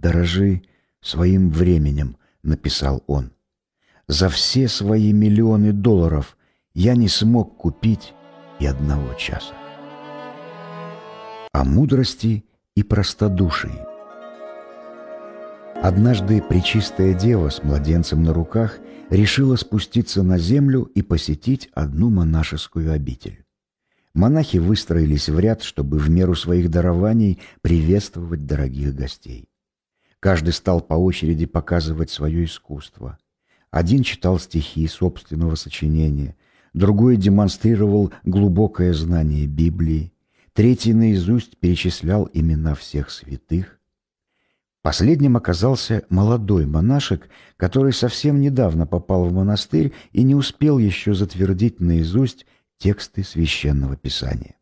«Дорожи своим временем», — написал он. «За все свои миллионы долларов я не смог купить и одного часа». О мудрости и простодушии. Однажды причистая Дева с младенцем на руках решила спуститься на землю и посетить одну монашескую обитель. Монахи выстроились в ряд, чтобы в меру своих дарований приветствовать дорогих гостей. Каждый стал по очереди показывать свое искусство. Один читал стихи собственного сочинения, другой демонстрировал глубокое знание Библии, третий наизусть перечислял имена всех святых, Последним оказался молодой монашек, который совсем недавно попал в монастырь и не успел еще затвердить наизусть тексты священного писания.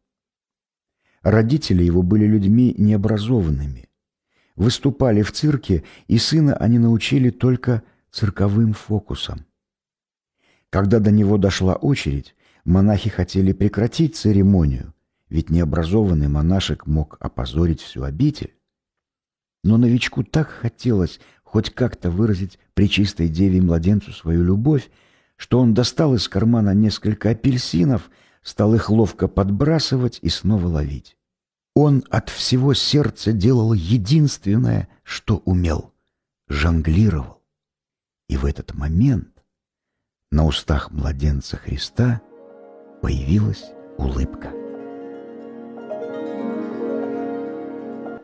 Родители его были людьми необразованными. Выступали в цирке, и сына они научили только цирковым фокусам. Когда до него дошла очередь, монахи хотели прекратить церемонию, ведь необразованный монашек мог опозорить всю обитель. Но новичку так хотелось хоть как-то выразить при чистой деве младенцу свою любовь, что он достал из кармана несколько апельсинов, стал их ловко подбрасывать и снова ловить. Он от всего сердца делал единственное, что умел — жонглировал. И в этот момент на устах младенца Христа появилась улыбка.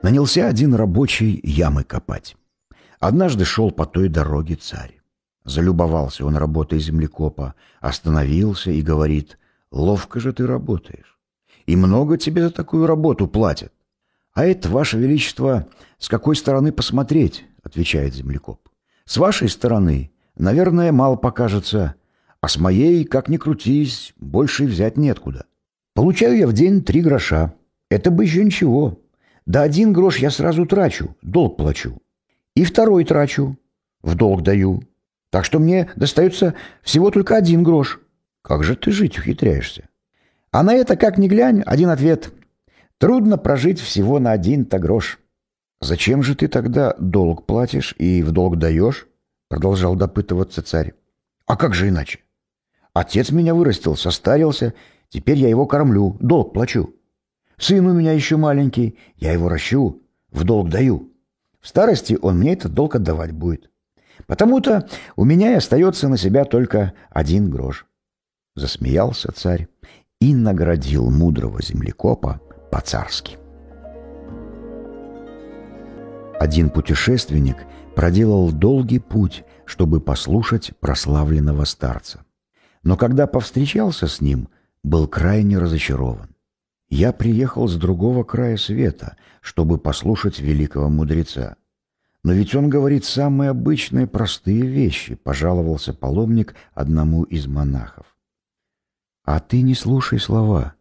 нанялся один рабочий ямы копать. Однажды шел по той дороге царь. Залюбовался он работой землекопа, остановился и говорит, «Ловко же ты работаешь, и много тебе за такую работу платят». «А это, Ваше Величество, с какой стороны посмотреть?» — отвечает землекоп. «С вашей стороны, наверное, мало покажется, а с моей, как ни крутись, больше взять неоткуда. Получаю я в день три гроша. Это бы еще ничего, да один грош я сразу трачу, долг плачу. И второй трачу, в долг даю. Так что мне достается всего только один грош. Как же ты жить ухитряешься? А на это, как ни глянь, один ответ. Трудно прожить всего на один-то грош. Зачем же ты тогда долг платишь и в долг даешь? Продолжал допытываться царь. А как же иначе? Отец меня вырастил, состарился, теперь я его кормлю, долг плачу. Сын у меня еще маленький, я его ращу, в долг даю. В старости он мне этот долг отдавать будет. Потому-то у меня и остается на себя только один грош. Засмеялся царь и наградил мудрого землекопа по-царски. Один путешественник проделал долгий путь, чтобы послушать прославленного старца. Но когда повстречался с ним, был крайне разочарован. Я приехал с другого края света, чтобы послушать великого мудреца. Но ведь он говорит самые обычные простые вещи, пожаловался паломник одному из монахов. А ты не слушай слова.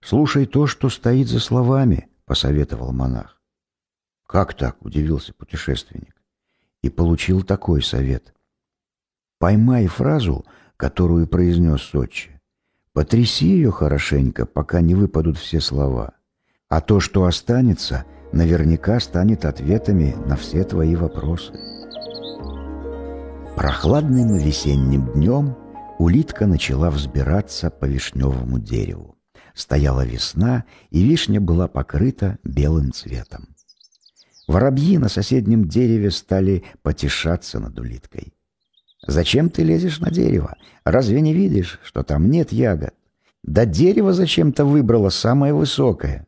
Слушай то, что стоит за словами, посоветовал монах. Как так? удивился путешественник. И получил такой совет. Поймай фразу, которую произнес Сочи. Потряси ее хорошенько, пока не выпадут все слова. А то, что останется, наверняка станет ответами на все твои вопросы. Прохладным весенним днем улитка начала взбираться по вишневому дереву. Стояла весна, и вишня была покрыта белым цветом. Воробьи на соседнем дереве стали потешаться над улиткой. Зачем ты лезешь на дерево? Разве не видишь, что там нет ягод? Да дерево зачем-то выбрало самое высокое.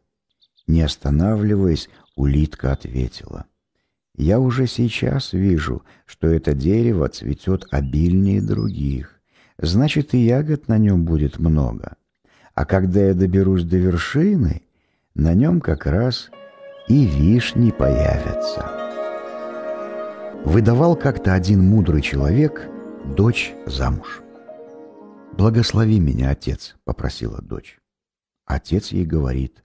Не останавливаясь, улитка ответила. Я уже сейчас вижу, что это дерево цветет обильнее других. Значит, и ягод на нем будет много. А когда я доберусь до вершины, на нем как раз и вишни появятся» выдавал как-то один мудрый человек дочь замуж. «Благослови меня, отец», — попросила дочь. Отец ей говорит,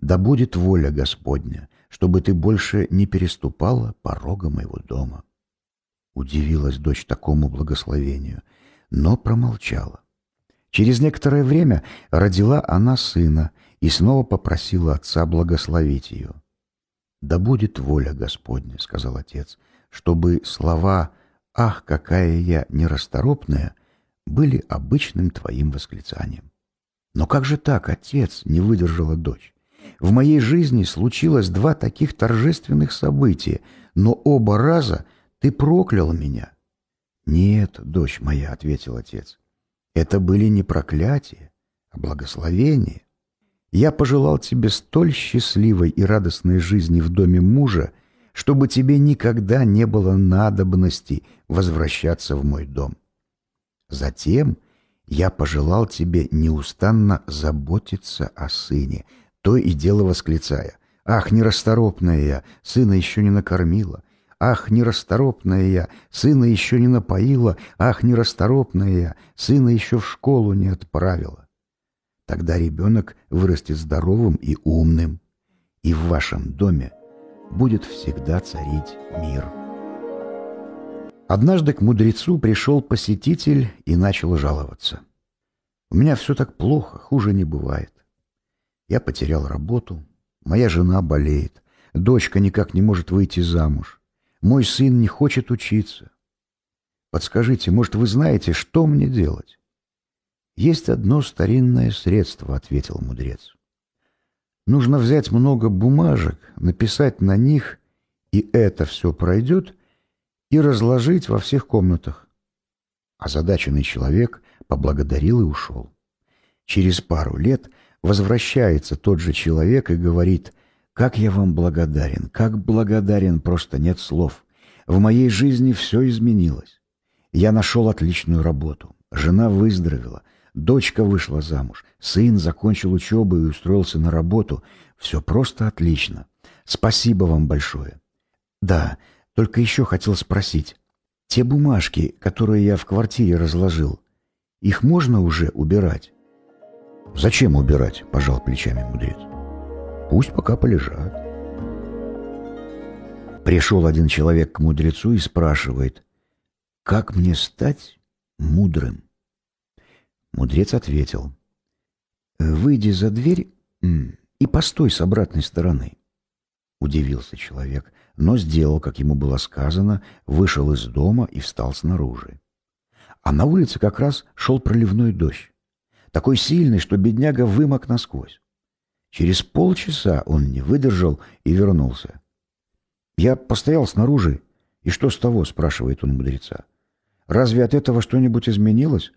«Да будет воля Господня, чтобы ты больше не переступала порога моего дома». Удивилась дочь такому благословению, но промолчала. Через некоторое время родила она сына и снова попросила отца благословить ее. «Да будет воля Господня», — сказал отец, — чтобы слова «Ах, какая я нерасторопная!» были обычным твоим восклицанием. «Но как же так, отец?» — не выдержала дочь. «В моей жизни случилось два таких торжественных события, но оба раза ты проклял меня». «Нет, дочь моя», — ответил отец, — «это были не проклятия, а благословения. Я пожелал тебе столь счастливой и радостной жизни в доме мужа, чтобы тебе никогда не было надобности возвращаться в мой дом. Затем я пожелал тебе неустанно заботиться о сыне, то и дело восклицая. «Ах, нерасторопная я, сына еще не накормила! Ах, нерасторопная я, сына еще не напоила! Ах, нерасторопная я, сына еще в школу не отправила!» Тогда ребенок вырастет здоровым и умным, и в вашем доме – будет всегда царить мир. Однажды к мудрецу пришел посетитель и начал жаловаться. «У меня все так плохо, хуже не бывает. Я потерял работу, моя жена болеет, дочка никак не может выйти замуж, мой сын не хочет учиться. Подскажите, может, вы знаете, что мне делать?» «Есть одно старинное средство», — ответил мудрец. Нужно взять много бумажек, написать на них «и это все пройдет» и разложить во всех комнатах. Озадаченный а человек поблагодарил и ушел. Через пару лет возвращается тот же человек и говорит «Как я вам благодарен, как благодарен, просто нет слов. В моей жизни все изменилось. Я нашел отличную работу, жена выздоровела, Дочка вышла замуж, сын закончил учебу и устроился на работу. Все просто отлично. Спасибо вам большое. Да, только еще хотел спросить. Те бумажки, которые я в квартире разложил, их можно уже убирать? Зачем убирать, пожал плечами мудрец. Пусть пока полежат. Пришел один человек к мудрецу и спрашивает, как мне стать мудрым? Мудрец ответил. «Выйди за дверь и постой с обратной стороны». Удивился человек, но сделал, как ему было сказано, вышел из дома и встал снаружи. А на улице как раз шел проливной дождь, такой сильный, что бедняга вымок насквозь. Через полчаса он не выдержал и вернулся. «Я постоял снаружи, и что с того?» — спрашивает он мудреца. «Разве от этого что-нибудь изменилось?»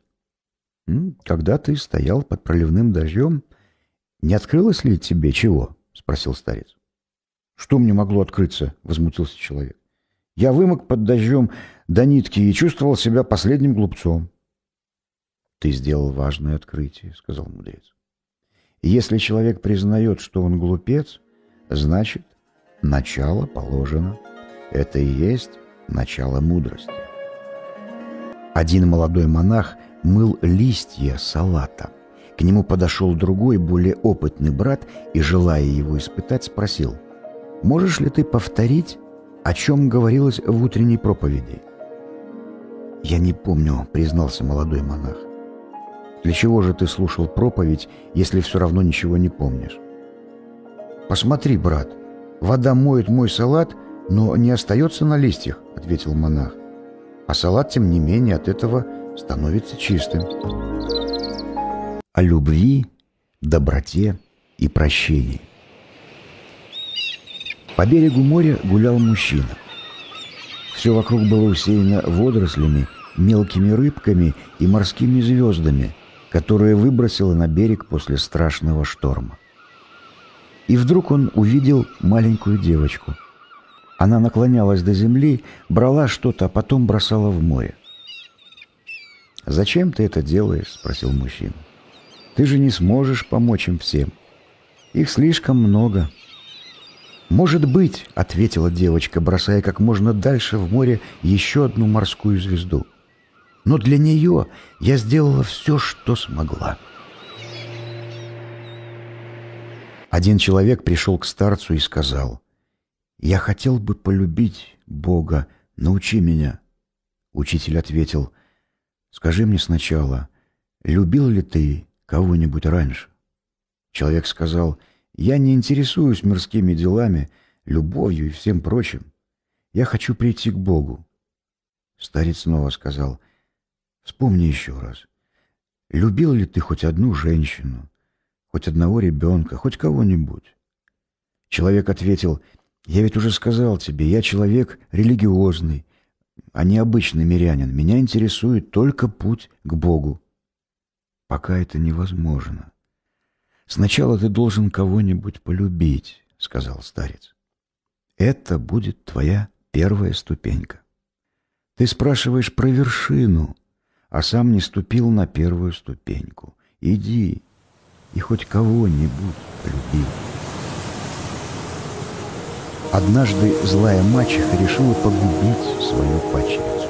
Когда ты стоял под проливным дождем, не открылось ли тебе чего? Спросил старец. Что мне могло открыться? Возмутился человек. Я вымок под дождем до нитки и чувствовал себя последним глупцом. «Ты сделал важное открытие», — сказал мудрец. «Если человек признает, что он глупец, значит, начало положено. Это и есть начало мудрости». Один молодой монах мыл листья салата. К нему подошел другой, более опытный брат и, желая его испытать, спросил, «Можешь ли ты повторить, о чем говорилось в утренней проповеди?» «Я не помню», — признался молодой монах. «Для чего же ты слушал проповедь, если все равно ничего не помнишь?» «Посмотри, брат, вода моет мой салат, но не остается на листьях», — ответил монах. «А салат, тем не менее, от этого становится чистым. О любви, доброте и прощении. По берегу моря гулял мужчина. Все вокруг было усеяно водорослями, мелкими рыбками и морскими звездами, которые выбросило на берег после страшного шторма. И вдруг он увидел маленькую девочку. Она наклонялась до земли, брала что-то, а потом бросала в море. «Зачем ты это делаешь?» — спросил мужчина. «Ты же не сможешь помочь им всем. Их слишком много». «Может быть», — ответила девочка, бросая как можно дальше в море еще одну морскую звезду. «Но для нее я сделала все, что смогла». Один человек пришел к старцу и сказал, «Я хотел бы полюбить Бога, научи меня». Учитель ответил, — Скажи мне сначала, любил ли ты кого-нибудь раньше? Человек сказал, я не интересуюсь мирскими делами, любовью и всем прочим. Я хочу прийти к Богу. Старец снова сказал, вспомни еще раз. Любил ли ты хоть одну женщину, хоть одного ребенка, хоть кого-нибудь? Человек ответил, я ведь уже сказал тебе, я человек религиозный, а не обычный мирянин. Меня интересует только путь к Богу. Пока это невозможно. Сначала ты должен кого-нибудь полюбить, сказал старец. Это будет твоя первая ступенька. Ты спрашиваешь про вершину, а сам не ступил на первую ступеньку. Иди и хоть кого-нибудь полюби. Однажды злая мачеха решила погубить свою пачерицу,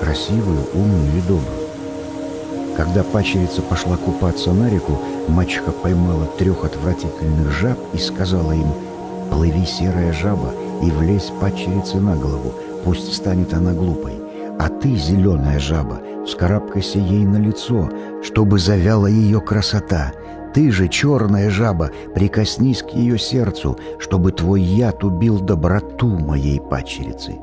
красивую, умную и добрую. Когда пачерица пошла купаться на реку, мачеха поймала трех отвратительных жаб и сказала им «Плыви, серая жаба, и влезь пачерице на голову, пусть станет она глупой. А ты, зеленая жаба, вскарабкайся ей на лицо, чтобы завяла ее красота, ты же, черная жаба, прикоснись к ее сердцу, чтобы твой яд убил доброту моей пачерицы.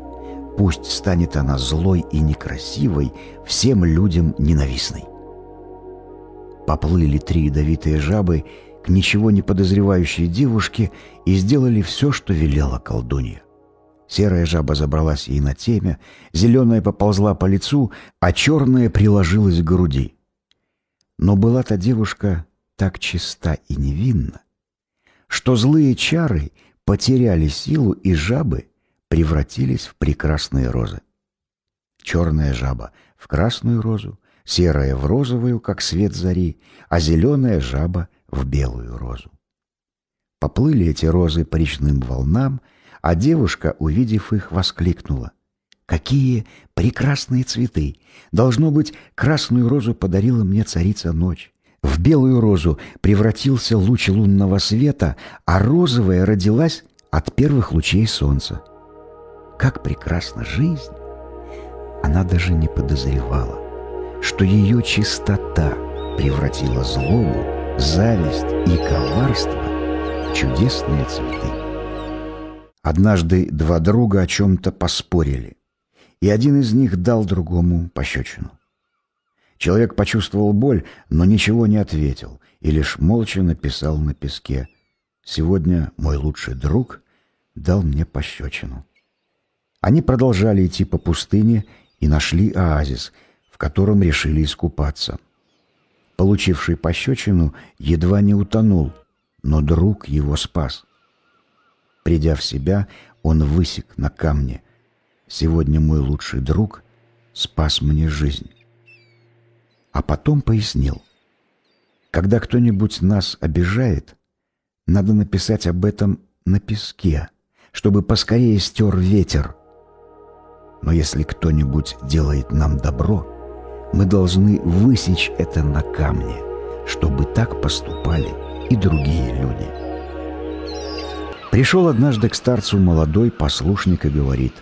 Пусть станет она злой и некрасивой, всем людям ненавистной. Поплыли три ядовитые жабы к ничего не подозревающей девушке и сделали все, что велела колдунья. Серая жаба забралась ей на темя, зеленая поползла по лицу, а черная приложилась к груди. Но была та девушка так чиста и невинна, что злые чары потеряли силу, и жабы превратились в прекрасные розы. Черная жаба в красную розу, серая в розовую, как свет зари, а зеленая жаба в белую розу. Поплыли эти розы по речным волнам, а девушка, увидев их, воскликнула. «Какие прекрасные цветы! Должно быть, красную розу подарила мне царица ночь, в белую розу превратился луч лунного света, а розовая родилась от первых лучей солнца. Как прекрасна жизнь! Она даже не подозревала, что ее чистота превратила злобу, зависть и коварство в чудесные цветы. Однажды два друга о чем-то поспорили, и один из них дал другому пощечину. Человек почувствовал боль, но ничего не ответил и лишь молча написал на песке «Сегодня мой лучший друг дал мне пощечину». Они продолжали идти по пустыне и нашли оазис, в котором решили искупаться. Получивший пощечину едва не утонул, но друг его спас. Придя в себя, он высек на камне. «Сегодня мой лучший друг спас мне жизнь» а потом пояснил. Когда кто-нибудь нас обижает, надо написать об этом на песке, чтобы поскорее стер ветер. Но если кто-нибудь делает нам добро, мы должны высечь это на камне, чтобы так поступали и другие люди. Пришел однажды к старцу молодой послушник и говорит,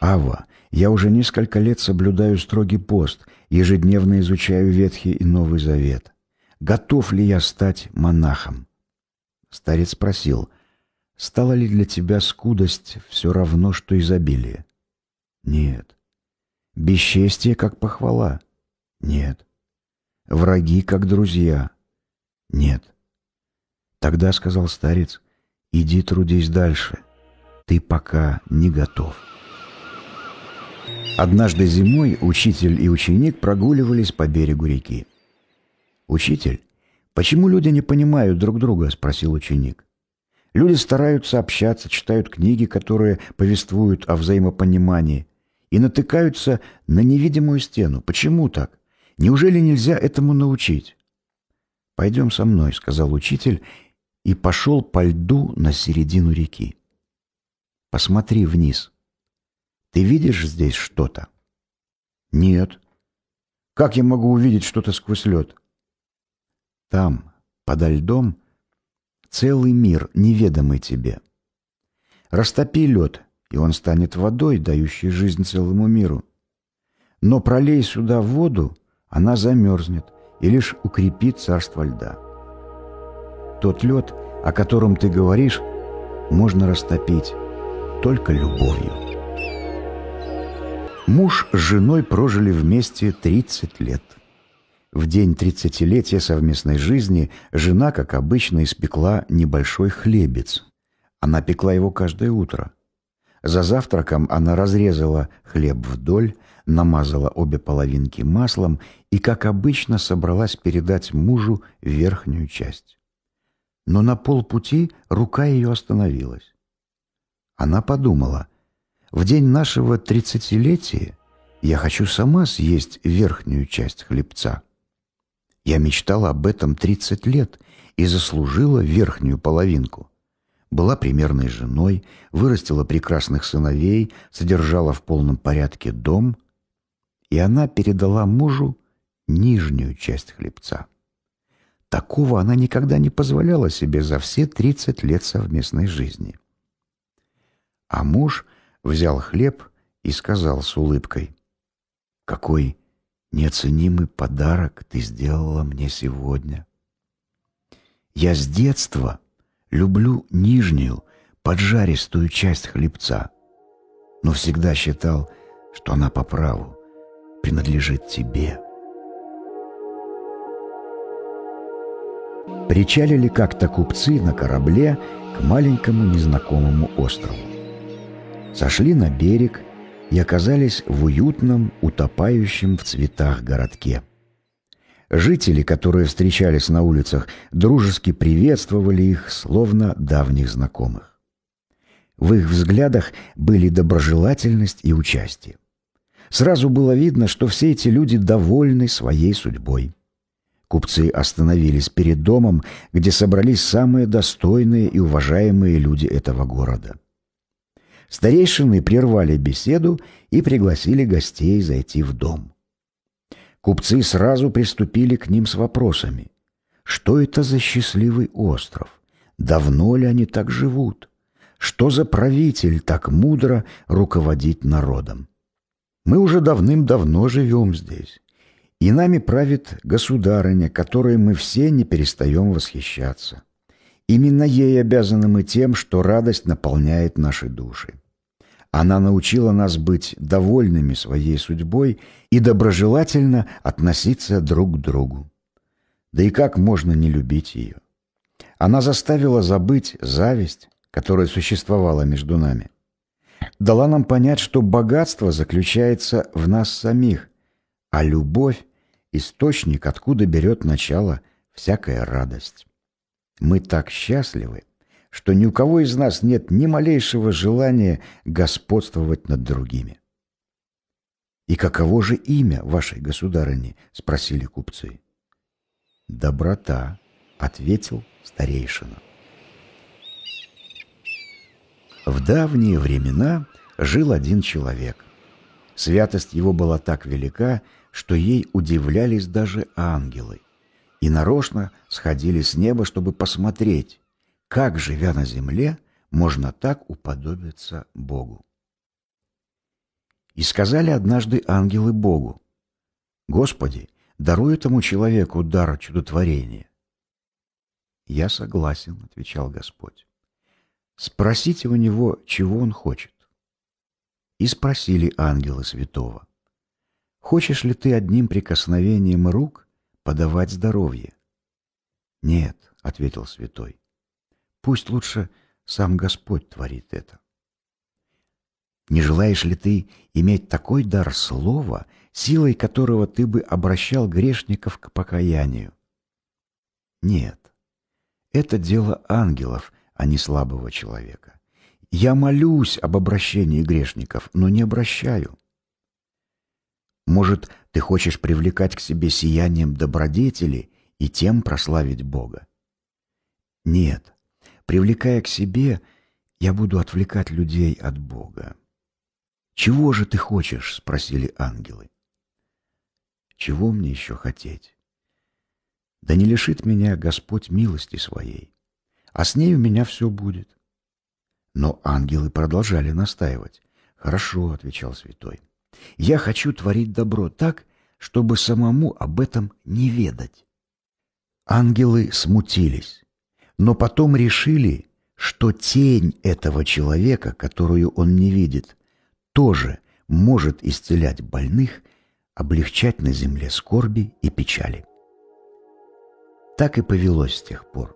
«Ава, я уже несколько лет соблюдаю строгий пост, ежедневно изучаю Ветхий и Новый Завет. Готов ли я стать монахом? Старец спросил, стала ли для тебя скудость все равно, что изобилие? Нет. Бесчестие, как похвала? Нет. Враги, как друзья? Нет. Тогда, сказал старец, иди трудись дальше. Ты пока не готов. Однажды зимой учитель и ученик прогуливались по берегу реки. «Учитель, почему люди не понимают друг друга?» – спросил ученик. «Люди стараются общаться, читают книги, которые повествуют о взаимопонимании, и натыкаются на невидимую стену. Почему так? Неужели нельзя этому научить?» «Пойдем со мной», — сказал учитель, и пошел по льду на середину реки. «Посмотри вниз», ты видишь здесь что-то? Нет. Как я могу увидеть что-то сквозь лед? Там, подо льдом, целый мир, неведомый тебе. Растопи лед, и он станет водой, дающей жизнь целому миру. Но пролей сюда воду, она замерзнет и лишь укрепит царство льда. Тот лед, о котором ты говоришь, можно растопить только любовью. Муж с женой прожили вместе 30 лет. В день тридцатилетия совместной жизни жена, как обычно, испекла небольшой хлебец. Она пекла его каждое утро. За завтраком она разрезала хлеб вдоль, намазала обе половинки маслом и, как обычно, собралась передать мужу верхнюю часть. Но на полпути рука ее остановилась. Она подумала – в день нашего тридцатилетия я хочу сама съесть верхнюю часть хлебца. Я мечтала об этом тридцать лет и заслужила верхнюю половинку. Была примерной женой, вырастила прекрасных сыновей, содержала в полном порядке дом, и она передала мужу нижнюю часть хлебца. Такого она никогда не позволяла себе за все тридцать лет совместной жизни. А муж взял хлеб и сказал с улыбкой. «Какой неоценимый подарок ты сделала мне сегодня!» «Я с детства люблю нижнюю, поджаристую часть хлебца, но всегда считал, что она по праву принадлежит тебе». Причалили как-то купцы на корабле к маленькому незнакомому острову. Сошли на берег и оказались в уютном, утопающем в цветах городке. Жители, которые встречались на улицах, дружески приветствовали их, словно давних знакомых. В их взглядах были доброжелательность и участие. Сразу было видно, что все эти люди довольны своей судьбой. Купцы остановились перед домом, где собрались самые достойные и уважаемые люди этого города – Старейшины прервали беседу и пригласили гостей зайти в дом. Купцы сразу приступили к ним с вопросами. Что это за счастливый остров? Давно ли они так живут? Что за правитель так мудро руководить народом? Мы уже давным-давно живем здесь. И нами правит государыня, которой мы все не перестаем восхищаться. Именно ей обязаны мы тем, что радость наполняет наши души. Она научила нас быть довольными своей судьбой и доброжелательно относиться друг к другу. Да и как можно не любить ее? Она заставила забыть зависть, которая существовала между нами. Дала нам понять, что богатство заключается в нас самих, а любовь – источник, откуда берет начало всякая радость. Мы так счастливы, что ни у кого из нас нет ни малейшего желания господствовать над другими. «И каково же имя вашей государыни?» — спросили купцы. «Доброта», — ответил старейшина. В давние времена жил один человек. Святость его была так велика, что ей удивлялись даже ангелы и нарочно сходили с неба, чтобы посмотреть, как, живя на земле, можно так уподобиться Богу? И сказали однажды ангелы Богу, «Господи, даруй этому человеку дар чудотворения». «Я согласен», — отвечал Господь. «Спросите у него, чего он хочет». И спросили ангелы святого, «Хочешь ли ты одним прикосновением рук подавать здоровье?» «Нет», — ответил святой, Пусть лучше сам Господь творит это. Не желаешь ли ты иметь такой дар слова, силой которого ты бы обращал грешников к покаянию? Нет. Это дело ангелов, а не слабого человека. Я молюсь об обращении грешников, но не обращаю. Может, ты хочешь привлекать к себе сиянием добродетели и тем прославить Бога? Нет, Привлекая к себе, я буду отвлекать людей от Бога. «Чего же ты хочешь?» — спросили ангелы. «Чего мне еще хотеть? Да не лишит меня Господь милости своей, а с ней у меня все будет». Но ангелы продолжали настаивать. «Хорошо», — отвечал святой, — «я хочу творить добро так, чтобы самому об этом не ведать». Ангелы смутились но потом решили, что тень этого человека, которую он не видит, тоже может исцелять больных, облегчать на земле скорби и печали. Так и повелось с тех пор.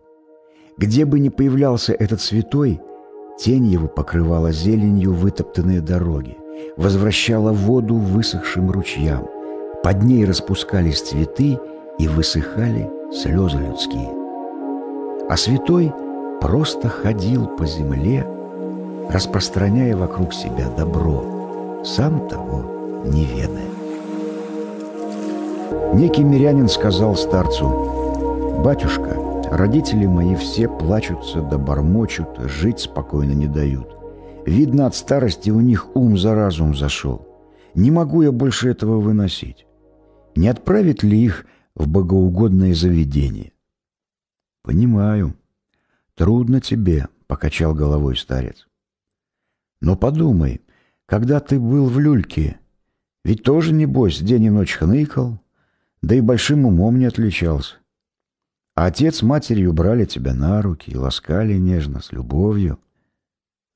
Где бы ни появлялся этот святой, тень его покрывала зеленью вытоптанные дороги, возвращала воду высохшим ручьям, под ней распускались цветы и высыхали слезы людские а святой просто ходил по земле, распространяя вокруг себя добро, сам того не ведая. Некий мирянин сказал старцу, «Батюшка, родители мои все плачутся да бормочут, жить спокойно не дают. Видно, от старости у них ум за разум зашел. Не могу я больше этого выносить. Не отправит ли их в богоугодное заведение?» «Понимаю. Трудно тебе», — покачал головой старец. «Но подумай, когда ты был в люльке, ведь тоже, небось, день и ночь хныкал, да и большим умом не отличался. А отец с матерью брали тебя на руки и ласкали нежно, с любовью.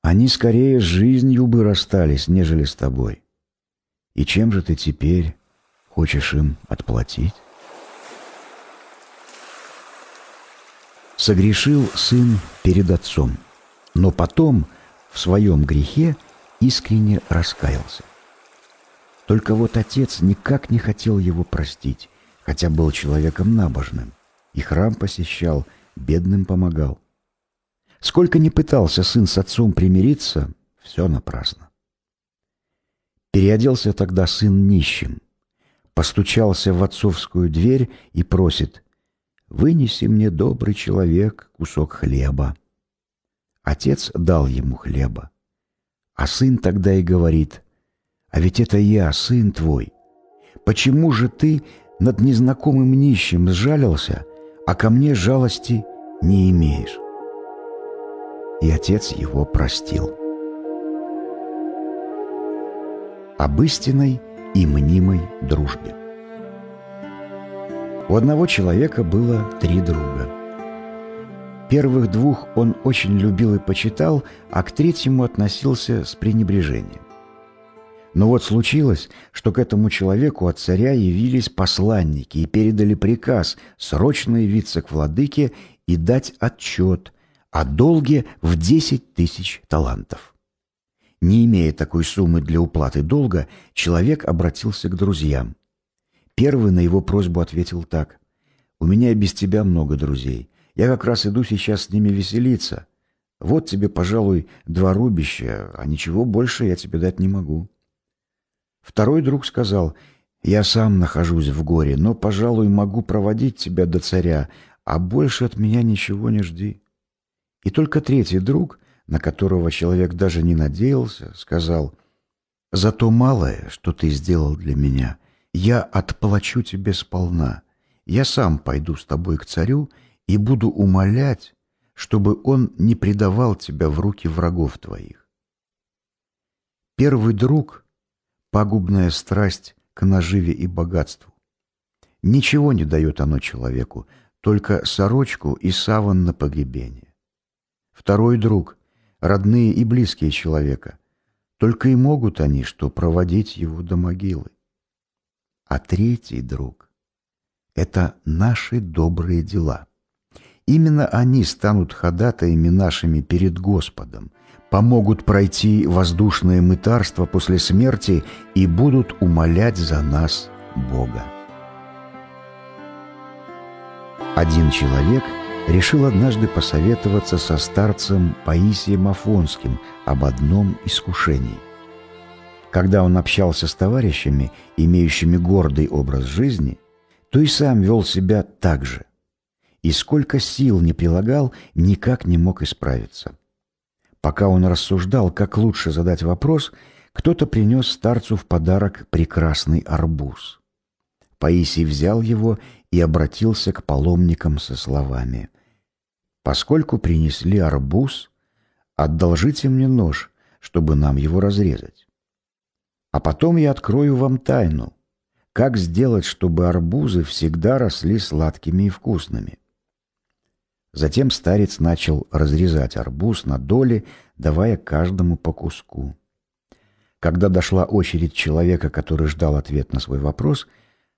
Они скорее с жизнью бы расстались, нежели с тобой. И чем же ты теперь хочешь им отплатить?» согрешил сын перед отцом, но потом в своем грехе искренне раскаялся. Только вот отец никак не хотел его простить, хотя был человеком набожным, и храм посещал, бедным помогал. Сколько ни пытался сын с отцом примириться, все напрасно. Переоделся тогда сын нищим, постучался в отцовскую дверь и просит вынеси мне, добрый человек, кусок хлеба. Отец дал ему хлеба. А сын тогда и говорит, а ведь это я, сын твой. Почему же ты над незнакомым нищим сжалился, а ко мне жалости не имеешь? И отец его простил. Об истинной и мнимой дружбе. У одного человека было три друга. Первых двух он очень любил и почитал, а к третьему относился с пренебрежением. Но вот случилось, что к этому человеку от царя явились посланники и передали приказ срочно явиться к владыке и дать отчет о долге в десять тысяч талантов. Не имея такой суммы для уплаты долга, человек обратился к друзьям. Первый на его просьбу ответил так. «У меня и без тебя много друзей. Я как раз иду сейчас с ними веселиться. Вот тебе, пожалуй, два рубища, а ничего больше я тебе дать не могу». Второй друг сказал, «Я сам нахожусь в горе, но, пожалуй, могу проводить тебя до царя, а больше от меня ничего не жди». И только третий друг, на которого человек даже не надеялся, сказал, «Зато малое, что ты сделал для меня, — я отплачу тебе сполна. Я сам пойду с тобой к царю и буду умолять, чтобы он не предавал тебя в руки врагов твоих. Первый друг — пагубная страсть к наживе и богатству. Ничего не дает оно человеку, только сорочку и саван на погребение. Второй друг — родные и близкие человека. Только и могут они, что проводить его до могилы. А третий друг — это наши добрые дела. Именно они станут ходатаями нашими перед Господом, помогут пройти воздушное мытарство после смерти и будут умолять за нас Бога. Один человек решил однажды посоветоваться со старцем Паисием Афонским об одном искушении. Когда он общался с товарищами, имеющими гордый образ жизни, то и сам вел себя так же. И сколько сил не прилагал, никак не мог исправиться. Пока он рассуждал, как лучше задать вопрос, кто-то принес старцу в подарок прекрасный арбуз. Паисий взял его и обратился к паломникам со словами. «Поскольку принесли арбуз, одолжите мне нож, чтобы нам его разрезать». А потом я открою вам тайну. Как сделать, чтобы арбузы всегда росли сладкими и вкусными? Затем старец начал разрезать арбуз на доли, давая каждому по куску. Когда дошла очередь человека, который ждал ответ на свой вопрос,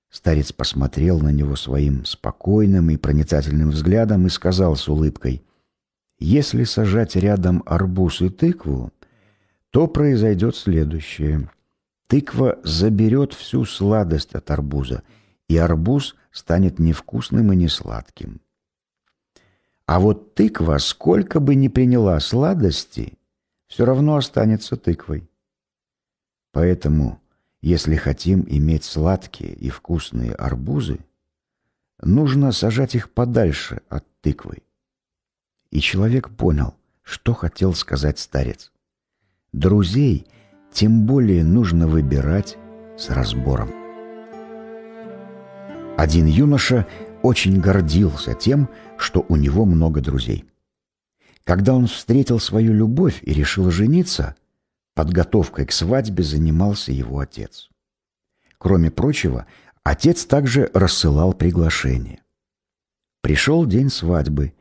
старец посмотрел на него своим спокойным и проницательным взглядом и сказал с улыбкой, «Если сажать рядом арбуз и тыкву, то произойдет следующее». Тыква заберет всю сладость от арбуза, и арбуз станет невкусным и несладким. А вот тыква, сколько бы ни приняла сладости, все равно останется тыквой. Поэтому, если хотим иметь сладкие и вкусные арбузы, нужно сажать их подальше от тыквы. И человек понял, что хотел сказать старец. Друзей – тем более нужно выбирать с разбором. Один юноша очень гордился тем, что у него много друзей. Когда он встретил свою любовь и решил жениться, подготовкой к свадьбе занимался его отец. Кроме прочего, отец также рассылал приглашение. Пришел день свадьбы,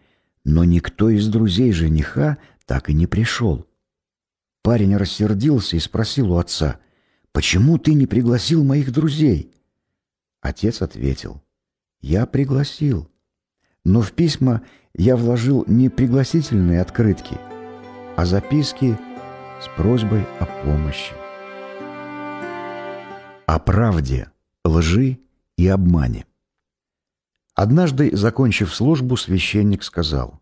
но никто из друзей жениха так и не пришел – Парень рассердился и спросил у отца, «Почему ты не пригласил моих друзей?» Отец ответил, «Я пригласил, но в письма я вложил не пригласительные открытки, а записки с просьбой о помощи». О правде, лжи и обмане. Однажды, закончив службу, священник сказал,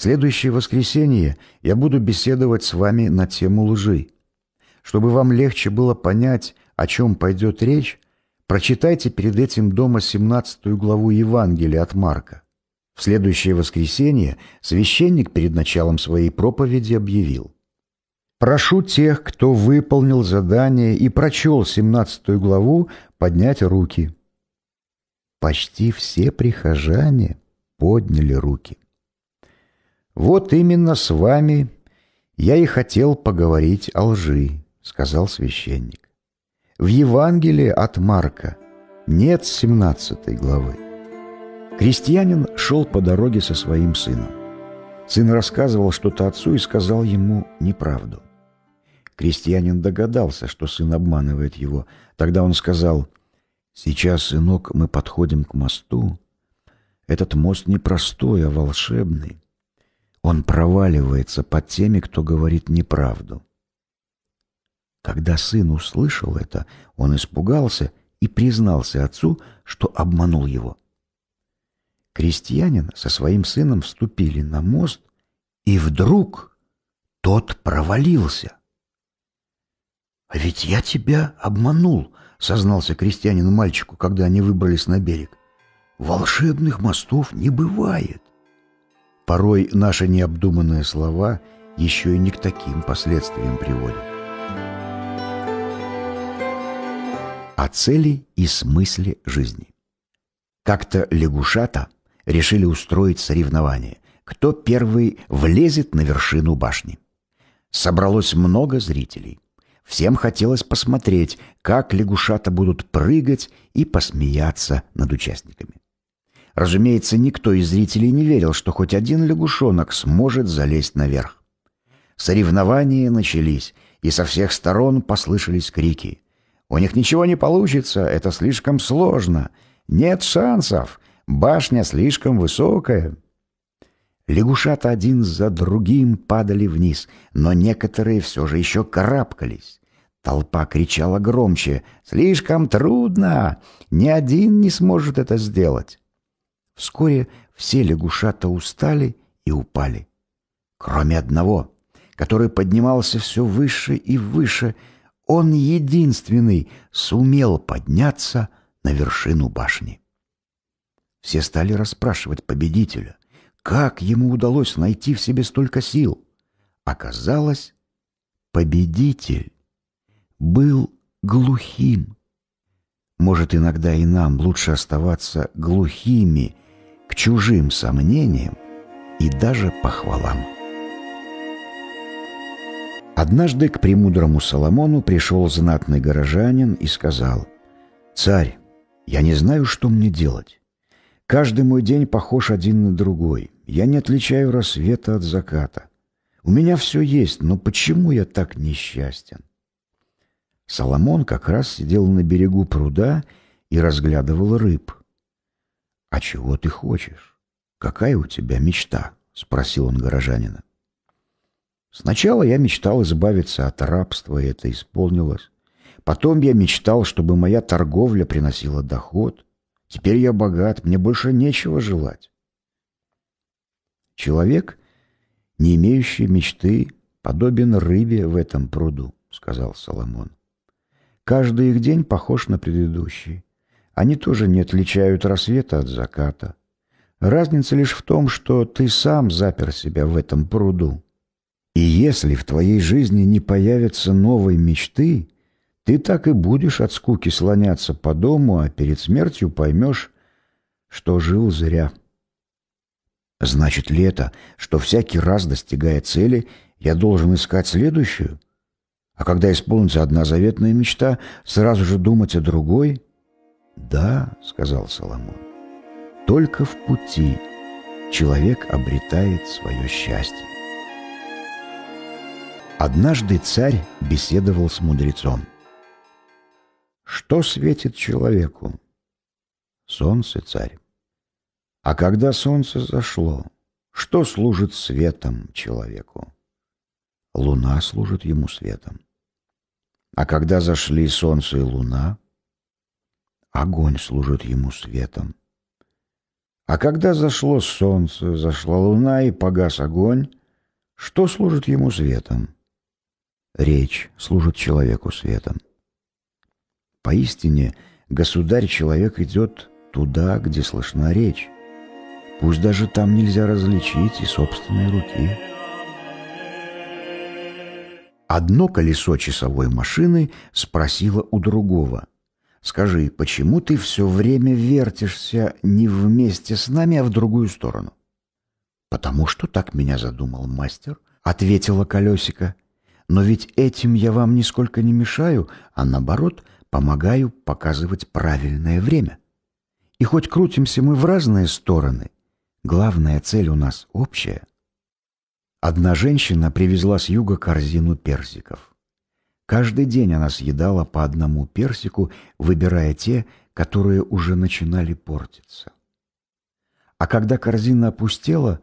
следующее воскресенье я буду беседовать с вами на тему лжи. Чтобы вам легче было понять, о чем пойдет речь, прочитайте перед этим дома 17 главу Евангелия от Марка. В следующее воскресенье священник перед началом своей проповеди объявил. «Прошу тех, кто выполнил задание и прочел 17 главу, поднять руки». Почти все прихожане подняли руки. «Вот именно с вами я и хотел поговорить о лжи», — сказал священник. «В Евангелии от Марка нет 17 главы». Крестьянин шел по дороге со своим сыном. Сын рассказывал что-то отцу и сказал ему неправду. Крестьянин догадался, что сын обманывает его. Тогда он сказал, «Сейчас, сынок, мы подходим к мосту. Этот мост не простой, а волшебный. Он проваливается под теми, кто говорит неправду. Когда сын услышал это, он испугался и признался отцу, что обманул его. Крестьянин со своим сыном вступили на мост, и вдруг тот провалился. «А ведь я тебя обманул», — сознался крестьянин мальчику, когда они выбрались на берег. «Волшебных мостов не бывает». Порой наши необдуманные слова еще и не к таким последствиям приводят. О цели и смысле жизни. Как-то лягушата решили устроить соревнование, кто первый влезет на вершину башни. Собралось много зрителей. Всем хотелось посмотреть, как лягушата будут прыгать и посмеяться над участниками. Разумеется, никто из зрителей не верил, что хоть один лягушонок сможет залезть наверх. Соревнования начались, и со всех сторон послышались крики. «У них ничего не получится, это слишком сложно. Нет шансов, башня слишком высокая». Лягушата один за другим падали вниз, но некоторые все же еще карабкались. Толпа кричала громче «Слишком трудно! Ни один не сможет это сделать!» Вскоре все лягушата устали и упали. Кроме одного, который поднимался все выше и выше, он единственный сумел подняться на вершину башни. Все стали расспрашивать победителя, как ему удалось найти в себе столько сил. Оказалось, победитель был глухим. Может, иногда и нам лучше оставаться глухими, к чужим сомнениям и даже похвалам. Однажды к премудрому Соломону пришел знатный горожанин и сказал, «Царь, я не знаю, что мне делать. Каждый мой день похож один на другой. Я не отличаю рассвета от заката. У меня все есть, но почему я так несчастен?» Соломон как раз сидел на берегу пруда и разглядывал рыб – «А чего ты хочешь? Какая у тебя мечта?» — спросил он горожанина. «Сначала я мечтал избавиться от рабства, и это исполнилось. Потом я мечтал, чтобы моя торговля приносила доход. Теперь я богат, мне больше нечего желать». «Человек, не имеющий мечты, подобен рыбе в этом пруду», — сказал Соломон. «Каждый их день похож на предыдущий. Они тоже не отличают рассвета от заката. Разница лишь в том, что ты сам запер себя в этом пруду. И если в твоей жизни не появятся новой мечты, ты так и будешь от скуки слоняться по дому, а перед смертью поймешь, что жил зря. Значит ли это, что всякий раз, достигая цели, я должен искать следующую? А когда исполнится одна заветная мечта, сразу же думать о другой — «Да», — сказал Соломон, — «только в пути человек обретает свое счастье». Однажды царь беседовал с мудрецом. «Что светит человеку?» «Солнце, царь». «А когда солнце зашло, что служит светом человеку?» «Луна служит ему светом». «А когда зашли солнце и луна, огонь служит ему светом. А когда зашло солнце, зашла луна и погас огонь, что служит ему светом? Речь служит человеку светом. Поистине, государь-человек идет туда, где слышна речь. Пусть даже там нельзя различить и собственной руки. Одно колесо часовой машины спросило у другого. Скажи, почему ты все время вертишься не вместе с нами, а в другую сторону? Потому что так меня задумал мастер, ответила колесико. Но ведь этим я вам нисколько не мешаю, а наоборот, помогаю показывать правильное время. И хоть крутимся мы в разные стороны, главная цель у нас общая. Одна женщина привезла с юга корзину персиков. Каждый день она съедала по одному персику, выбирая те, которые уже начинали портиться. А когда корзина опустела,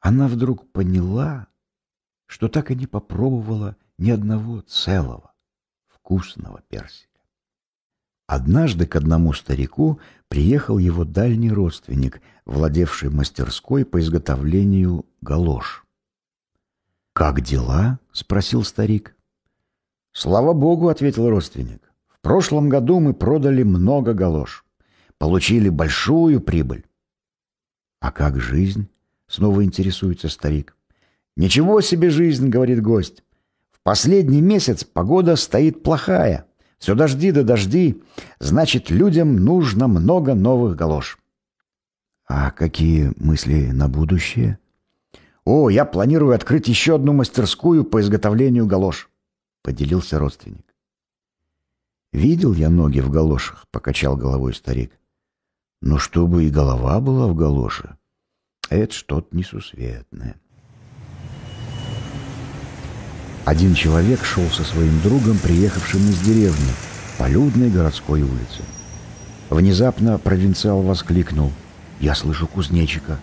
она вдруг поняла, что так и не попробовала ни одного целого вкусного персика. Однажды к одному старику приехал его дальний родственник, владевший мастерской по изготовлению галош. «Как дела?» — спросил старик. «Слава богу», — ответил родственник. «В прошлом году мы продали много галош. Получили большую прибыль». «А как жизнь?» — снова интересуется старик. «Ничего себе жизнь!» — говорит гость. «В последний месяц погода стоит плохая. Все дожди да дожди. Значит, людям нужно много новых галош». «А какие мысли на будущее?» «О, я планирую открыть еще одну мастерскую по изготовлению галош поделился родственник. «Видел я ноги в галошах», — покачал головой старик. «Но чтобы и голова была в галоше, это что-то несусветное». Один человек шел со своим другом, приехавшим из деревни, по людной городской улице. Внезапно провинциал воскликнул. «Я слышу кузнечика!»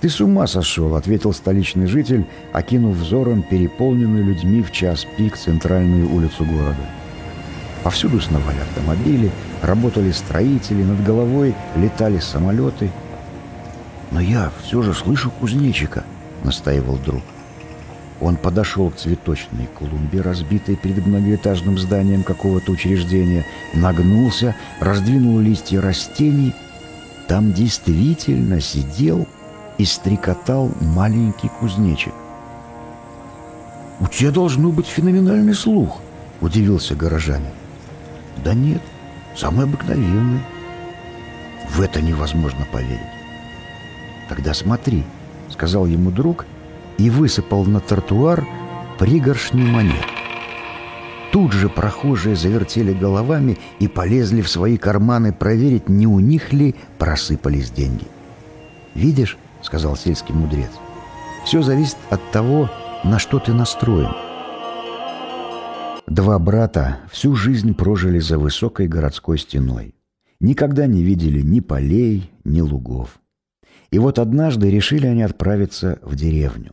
«Ты с ума сошел», — ответил столичный житель, окинув взором переполненную людьми в час пик центральную улицу города. Повсюду сновали автомобили, работали строители, над головой летали самолеты. «Но я все же слышу кузнечика», — настаивал друг. Он подошел к цветочной клумбе, разбитой перед многоэтажным зданием какого-то учреждения, нагнулся, раздвинул листья растений. Там действительно сидел и стрекотал маленький кузнечик. «У тебя должно быть феноменальный слух», — удивился горожанин. «Да нет, самый обыкновенный». «В это невозможно поверить». «Тогда смотри», — сказал ему друг и высыпал на тротуар пригоршни монет. Тут же прохожие завертели головами и полезли в свои карманы проверить, не у них ли просыпались деньги. «Видишь?» сказал сельский мудрец. «Все зависит от того, на что ты настроен». Два брата всю жизнь прожили за высокой городской стеной. Никогда не видели ни полей, ни лугов. И вот однажды решили они отправиться в деревню.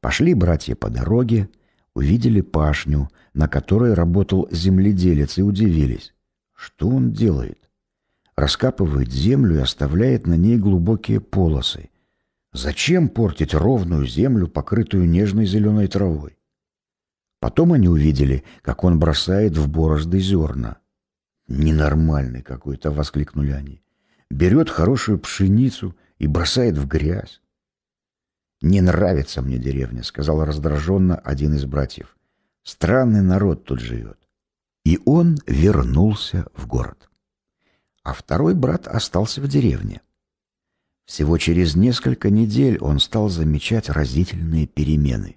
Пошли братья по дороге, увидели пашню, на которой работал земледелец, и удивились. Что он делает? Раскапывает землю и оставляет на ней глубокие полосы. Зачем портить ровную землю, покрытую нежной зеленой травой? Потом они увидели, как он бросает в борозды зерна. «Ненормальный какой-то!» — воскликнули они. «Берет хорошую пшеницу и бросает в грязь». «Не нравится мне деревня», — сказал раздраженно один из братьев. «Странный народ тут живет». И он вернулся в город. А второй брат остался в деревне. Всего через несколько недель он стал замечать разительные перемены.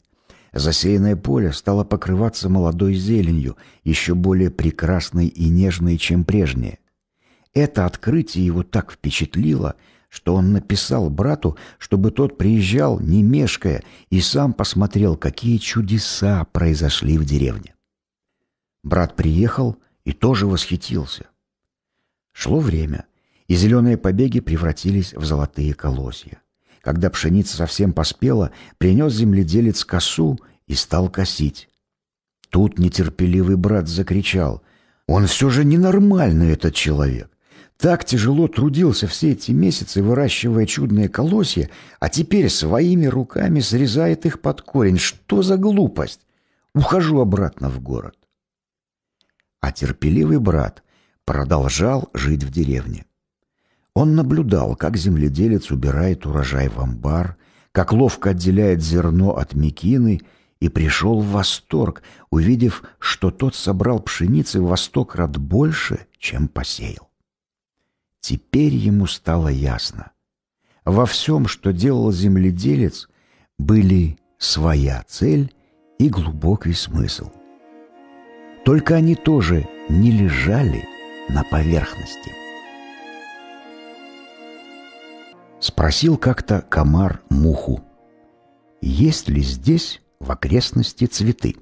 Засеянное поле стало покрываться молодой зеленью, еще более прекрасной и нежной, чем прежнее. Это открытие его так впечатлило, что он написал брату, чтобы тот приезжал, не мешкая, и сам посмотрел, какие чудеса произошли в деревне. Брат приехал и тоже восхитился. Шло время — и зеленые побеги превратились в золотые колосья. Когда пшеница совсем поспела, принес земледелец косу и стал косить. Тут нетерпеливый брат закричал. «Он все же ненормальный, этот человек! Так тяжело трудился все эти месяцы, выращивая чудные колосья, а теперь своими руками срезает их под корень. Что за глупость? Ухожу обратно в город!» А терпеливый брат продолжал жить в деревне. Он наблюдал, как земледелец убирает урожай в амбар, как ловко отделяет зерно от мекины и пришел в восторг, увидев, что тот собрал пшеницы во сто крат больше, чем посеял. Теперь ему стало ясно. Во всем, что делал земледелец, были своя цель и глубокий смысл. Только они тоже не лежали на поверхности. спросил как-то комар муху, есть ли здесь в окрестности цветы?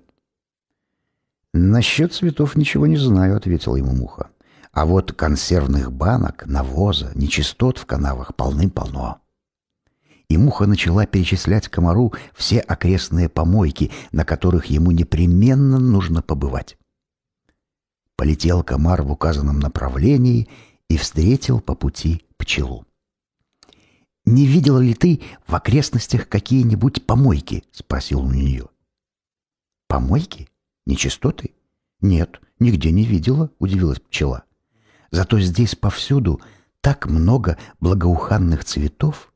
«Насчет цветов ничего не знаю», — ответила ему муха. «А вот консервных банок, навоза, нечистот в канавах полным-полно». И муха начала перечислять комару все окрестные помойки, на которых ему непременно нужно побывать. Полетел комар в указанном направлении и встретил по пути пчелу. «Не видела ли ты в окрестностях какие-нибудь помойки?» — спросил у нее. «Помойки? Нечистоты?» «Нет, нигде не видела», — удивилась пчела. «Зато здесь повсюду так много благоуханных цветов».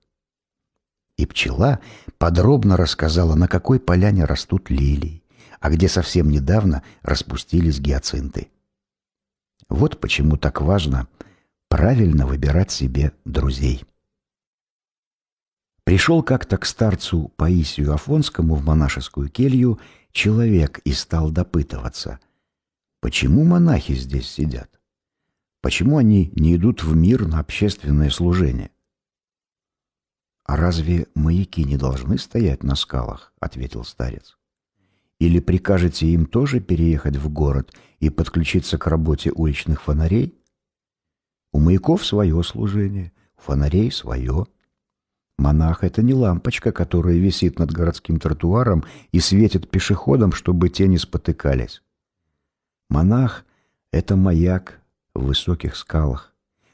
И пчела подробно рассказала, на какой поляне растут лилии, а где совсем недавно распустились гиацинты. Вот почему так важно правильно выбирать себе друзей. Пришел как-то к старцу Паисию Афонскому в монашескую келью человек и стал допытываться, почему монахи здесь сидят? Почему они не идут в мир на общественное служение? «А разве маяки не должны стоять на скалах?» — ответил старец. «Или прикажете им тоже переехать в город и подключиться к работе уличных фонарей? У маяков свое служение, у фонарей свое». Монах — это не лампочка, которая висит над городским тротуаром и светит пешеходам, чтобы те не спотыкались. Монах — это маяк в высоких скалах,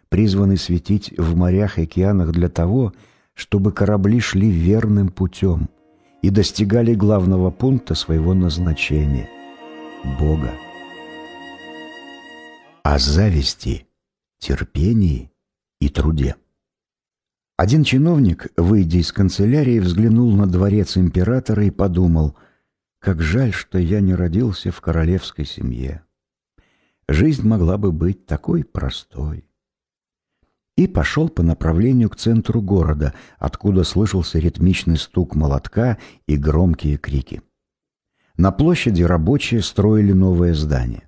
призванный светить в морях и океанах для того, чтобы корабли шли верным путем и достигали главного пункта своего назначения — Бога. О зависти, терпении и труде. Один чиновник, выйдя из канцелярии, взглянул на дворец императора и подумал, как жаль, что я не родился в королевской семье. Жизнь могла бы быть такой простой. И пошел по направлению к центру города, откуда слышался ритмичный стук молотка и громкие крики. На площади рабочие строили новое здание.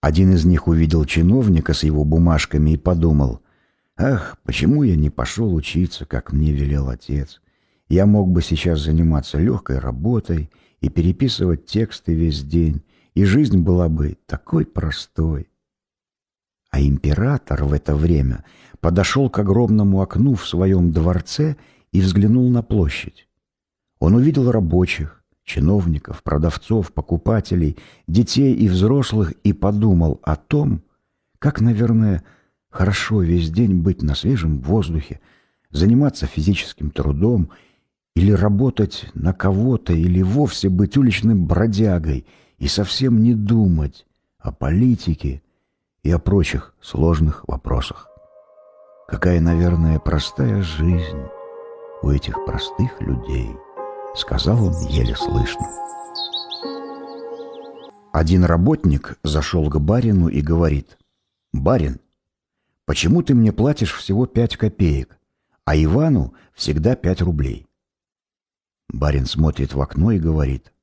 Один из них увидел чиновника с его бумажками и подумал — Ах, почему я не пошел учиться, как мне велел отец? Я мог бы сейчас заниматься легкой работой и переписывать тексты весь день, и жизнь была бы такой простой. А император в это время подошел к огромному окну в своем дворце и взглянул на площадь. Он увидел рабочих, чиновников, продавцов, покупателей, детей и взрослых и подумал о том, как, наверное, Хорошо весь день быть на свежем воздухе, заниматься физическим трудом или работать на кого-то, или вовсе быть уличным бродягой и совсем не думать о политике и о прочих сложных вопросах. Какая, наверное, простая жизнь у этих простых людей, сказал он еле слышно. Один работник зашел к барину и говорит, «Барин, Почему ты мне платишь всего пять копеек, а Ивану всегда пять рублей? Барин смотрит в окно и говорит.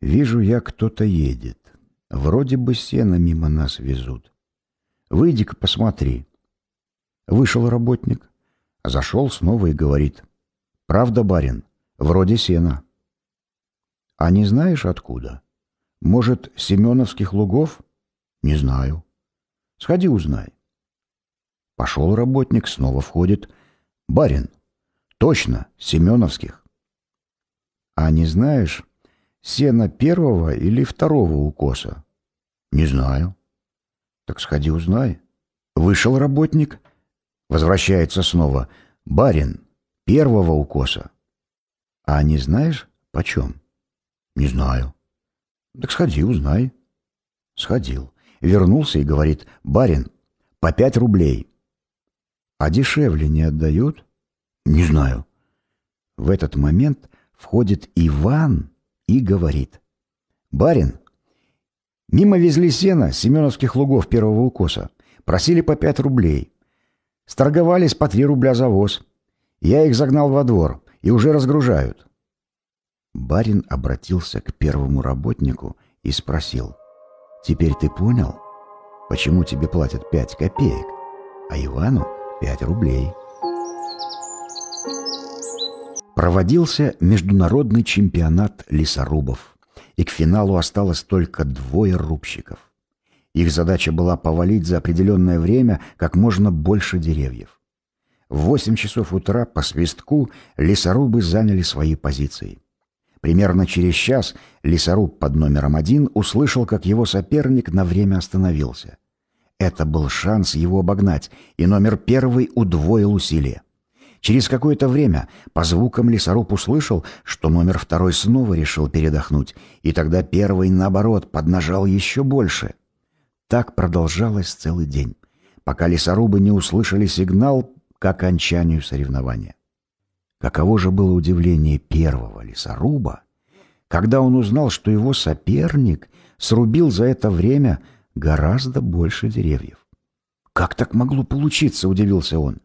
Вижу я, кто-то едет. Вроде бы сено мимо нас везут. Выйди-ка посмотри. Вышел работник. Зашел снова и говорит. Правда, барин, вроде сена. А не знаешь откуда? Может, Семеновских лугов? Не знаю. Сходи узнай. Пошел работник, снова входит. «Барин!» «Точно, Семеновских!» «А не знаешь, сено первого или второго укоса?» «Не знаю». «Так сходи узнай». Вышел работник, возвращается снова. «Барин, первого укоса». «А не знаешь, почем?» «Не знаю». «Так сходи, узнай». Сходил. Вернулся и говорит, «Барин, по пять рублей». А дешевле не отдают? Не знаю. В этот момент входит Иван и говорит. Барин, мимо везли сено с Семеновских лугов первого укоса. Просили по пять рублей. Сторговались по три рубля за воз. Я их загнал во двор и уже разгружают. Барин обратился к первому работнику и спросил. «Теперь ты понял, почему тебе платят пять копеек, а Ивану 5 рублей. Проводился международный чемпионат лесорубов, и к финалу осталось только двое рубщиков. Их задача была повалить за определенное время как можно больше деревьев. В 8 часов утра по свистку лесорубы заняли свои позиции. Примерно через час лесоруб под номером один услышал, как его соперник на время остановился. Это был шанс его обогнать, и номер первый удвоил усилие. Через какое-то время по звукам лесоруб услышал, что номер второй снова решил передохнуть, и тогда первый, наоборот, поднажал еще больше. Так продолжалось целый день, пока лесорубы не услышали сигнал к окончанию соревнования. Каково же было удивление первого лесоруба, когда он узнал, что его соперник срубил за это время – гораздо больше деревьев. «Как так могло получиться?» – удивился он.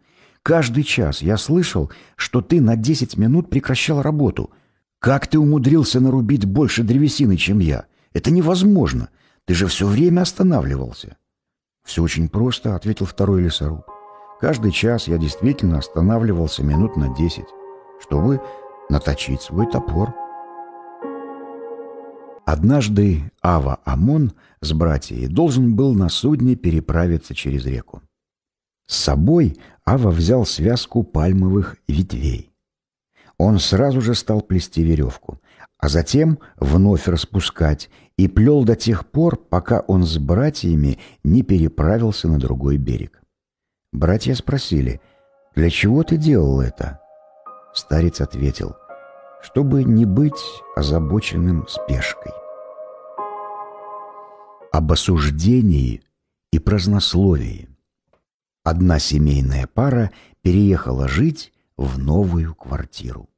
«Каждый час я слышал, что ты на десять минут прекращал работу. Как ты умудрился нарубить больше древесины, чем я? Это невозможно. Ты же все время останавливался». «Все очень просто», – ответил второй лесоруб. «Каждый час я действительно останавливался минут на десять, чтобы наточить свой топор». Однажды Ава Амон с братьями должен был на судне переправиться через реку. С собой Ава взял связку пальмовых ветвей. Он сразу же стал плести веревку, а затем вновь распускать и плел до тех пор, пока он с братьями не переправился на другой берег. Братья спросили, «Для чего ты делал это?» Старец ответил, чтобы не быть озабоченным спешкой. Об осуждении и празднословии. Одна семейная пара переехала жить в новую квартиру.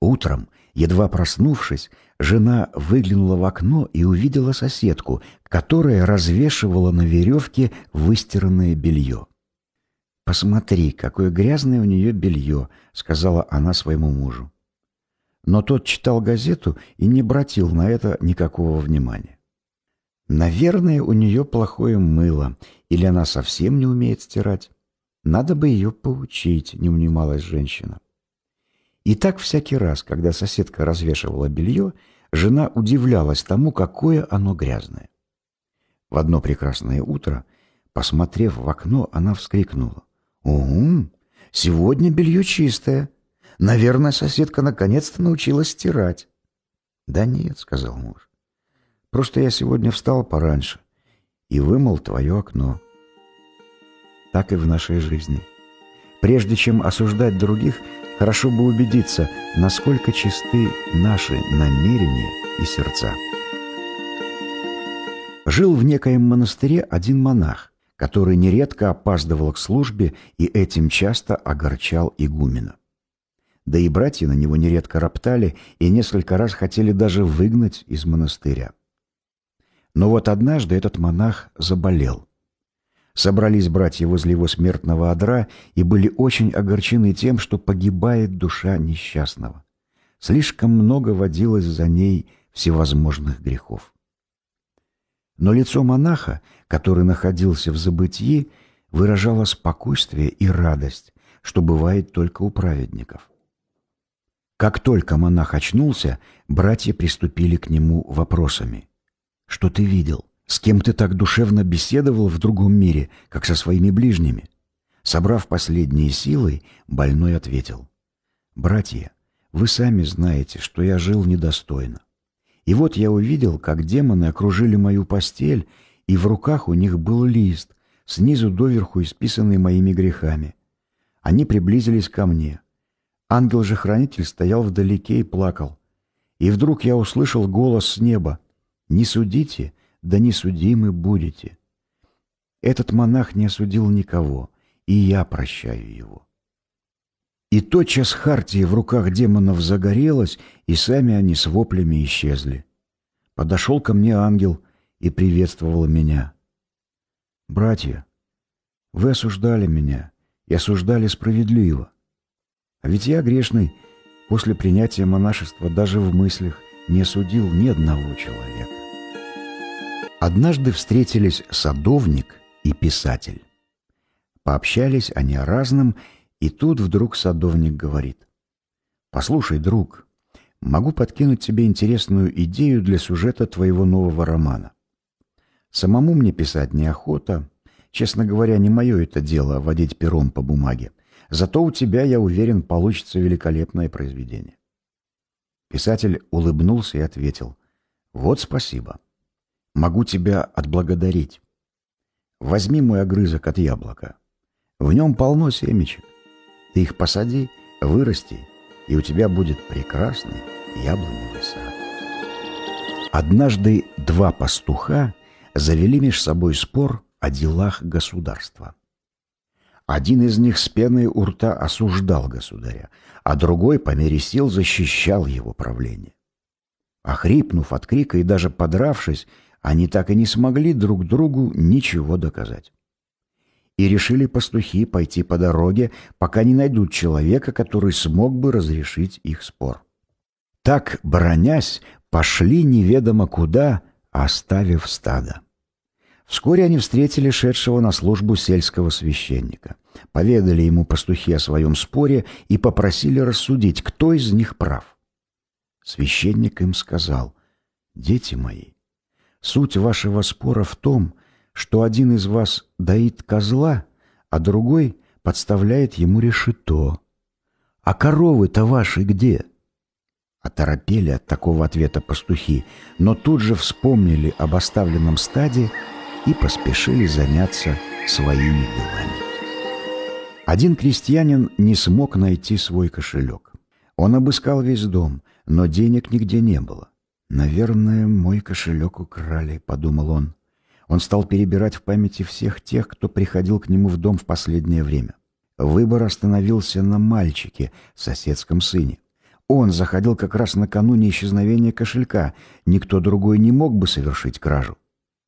Утром, едва проснувшись, жена выглянула в окно и увидела соседку, которая развешивала на веревке выстиранное белье. «Посмотри, какое грязное у нее белье», — сказала она своему мужу но тот читал газету и не обратил на это никакого внимания. Наверное, у нее плохое мыло, или она совсем не умеет стирать. Надо бы ее поучить, не унималась женщина. И так всякий раз, когда соседка развешивала белье, жена удивлялась тому, какое оно грязное. В одно прекрасное утро, посмотрев в окно, она вскрикнула. «Угу, сегодня белье чистое!» Наверное, соседка наконец-то научилась стирать. Да нет, сказал муж. Просто я сегодня встал пораньше и вымыл твое окно. Так и в нашей жизни. Прежде чем осуждать других, хорошо бы убедиться, насколько чисты наши намерения и сердца. Жил в некоем монастыре один монах, который нередко опаздывал к службе и этим часто огорчал игумена да и братья на него нередко роптали и несколько раз хотели даже выгнать из монастыря. Но вот однажды этот монах заболел. Собрались братья возле его смертного одра и были очень огорчены тем, что погибает душа несчастного. Слишком много водилось за ней всевозможных грехов. Но лицо монаха, который находился в забытии, выражало спокойствие и радость, что бывает только у праведников. Как только монах очнулся, братья приступили к нему вопросами. «Что ты видел? С кем ты так душевно беседовал в другом мире, как со своими ближними?» Собрав последние силы, больной ответил. «Братья, вы сами знаете, что я жил недостойно. И вот я увидел, как демоны окружили мою постель, и в руках у них был лист, снизу доверху исписанный моими грехами. Они приблизились ко мне. Ангел же хранитель стоял вдалеке и плакал. И вдруг я услышал голос с неба. «Не судите, да не судимы будете». Этот монах не осудил никого, и я прощаю его. И тотчас хартии в руках демонов загорелась, и сами они с воплями исчезли. Подошел ко мне ангел и приветствовал меня. «Братья, вы осуждали меня и осуждали справедливо. А ведь я грешный, после принятия монашества даже в мыслях не судил ни одного человека. Однажды встретились садовник и писатель. Пообщались они о разном, и тут вдруг садовник говорит. «Послушай, друг, могу подкинуть тебе интересную идею для сюжета твоего нового романа. Самому мне писать неохота. Честно говоря, не мое это дело водить пером по бумаге. Зато у тебя, я уверен, получится великолепное произведение. Писатель улыбнулся и ответил. Вот спасибо. Могу тебя отблагодарить. Возьми мой огрызок от яблока. В нем полно семечек. Ты их посади, вырасти, и у тебя будет прекрасный яблоневый сад. Однажды два пастуха завели меж собой спор о делах государства. Один из них с пеной у рта осуждал государя, а другой по мере сил защищал его правление. Охрипнув от крика и даже подравшись, они так и не смогли друг другу ничего доказать. И решили пастухи пойти по дороге, пока не найдут человека, который смог бы разрешить их спор. Так, бронясь, пошли неведомо куда, оставив стадо. Вскоре они встретили шедшего на службу сельского священника. Поведали ему пастухи о своем споре и попросили рассудить, кто из них прав. Священник им сказал, «Дети мои, суть вашего спора в том, что один из вас доит козла, а другой подставляет ему решето. А коровы-то ваши где?» Оторопели от такого ответа пастухи, но тут же вспомнили об оставленном стаде и поспешили заняться своими делами. Один крестьянин не смог найти свой кошелек. Он обыскал весь дом, но денег нигде не было. «Наверное, мой кошелек украли», — подумал он. Он стал перебирать в памяти всех тех, кто приходил к нему в дом в последнее время. Выбор остановился на мальчике, соседском сыне. Он заходил как раз накануне исчезновения кошелька. Никто другой не мог бы совершить кражу.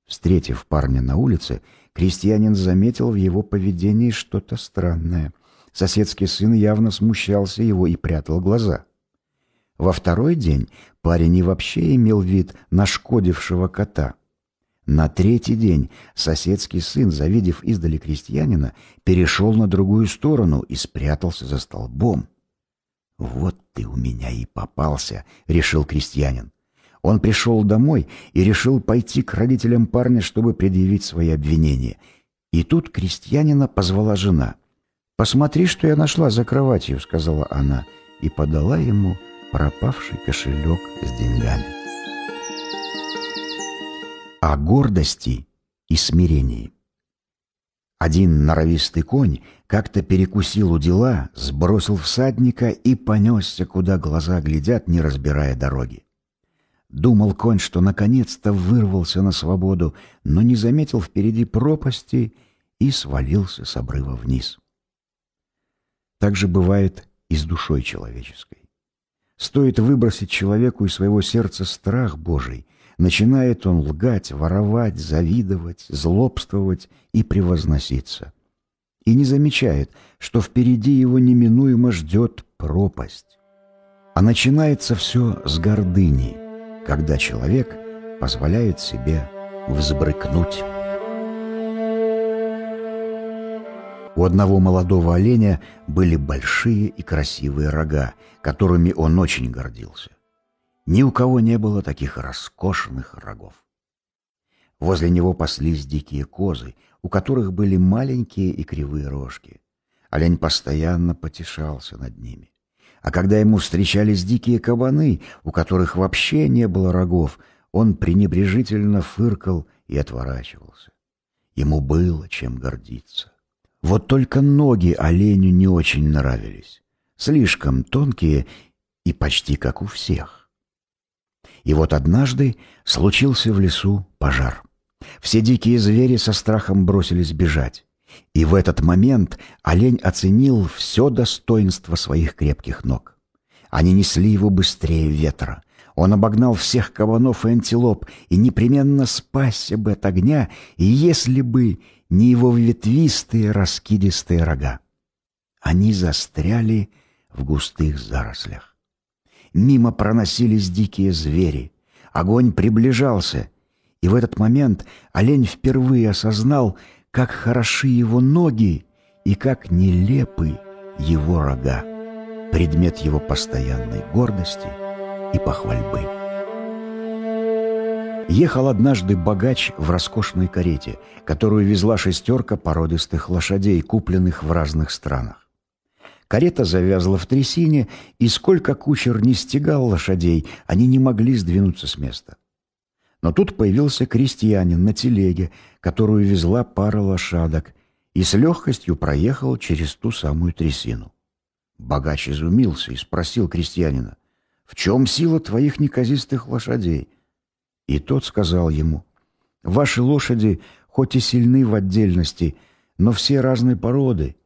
Встретив парня на улице, крестьянин заметил в его поведении что-то странное. Соседский сын явно смущался его и прятал глаза. Во второй день парень и вообще имел вид нашкодившего кота. На третий день соседский сын, завидев издали крестьянина, перешел на другую сторону и спрятался за столбом. «Вот ты у меня и попался», — решил крестьянин. Он пришел домой и решил пойти к родителям парня, чтобы предъявить свои обвинения. И тут крестьянина позвала жена. «Посмотри, что я нашла за кроватью», — сказала она, и подала ему пропавший кошелек с деньгами. О гордости и смирении. Один норовистый конь как-то перекусил у дела, сбросил всадника и понесся, куда глаза глядят, не разбирая дороги. Думал конь, что наконец-то вырвался на свободу, но не заметил впереди пропасти и свалился с обрыва вниз. Так же бывает и с душой человеческой. Стоит выбросить человеку из своего сердца страх Божий, начинает он лгать, воровать, завидовать, злобствовать и превозноситься. И не замечает, что впереди его неминуемо ждет пропасть. А начинается все с гордыни когда человек позволяет себе взбрыкнуть. У одного молодого оленя были большие и красивые рога, которыми он очень гордился. Ни у кого не было таких роскошных рогов. Возле него паслись дикие козы, у которых были маленькие и кривые рожки. Олень постоянно потешался над ними. А когда ему встречались дикие кабаны, у которых вообще не было рогов, он пренебрежительно фыркал и отворачивался. Ему было чем гордиться. Вот только ноги оленю не очень нравились. Слишком тонкие и почти как у всех. И вот однажды случился в лесу пожар. Все дикие звери со страхом бросились бежать. И в этот момент олень оценил все достоинство своих крепких ног. Они несли его быстрее ветра. Он обогнал всех кабанов и антилоп и непременно спасся бы от огня, если бы не его ветвистые раскидистые рога. Они застряли в густых зарослях. Мимо проносились дикие звери. Огонь приближался, и в этот момент олень впервые осознал — как хороши его ноги и как нелепы его рога, предмет его постоянной гордости и похвальбы. Ехал однажды богач в роскошной карете, которую везла шестерка породистых лошадей, купленных в разных странах. Карета завязла в трясине, и сколько кучер не стегал лошадей, они не могли сдвинуться с места. Но тут появился крестьянин на телеге, которую везла пара лошадок, и с легкостью проехал через ту самую трясину. Богач изумился и спросил крестьянина, «В чем сила твоих неказистых лошадей?» И тот сказал ему, «Ваши лошади хоть и сильны в отдельности, но все разной породы.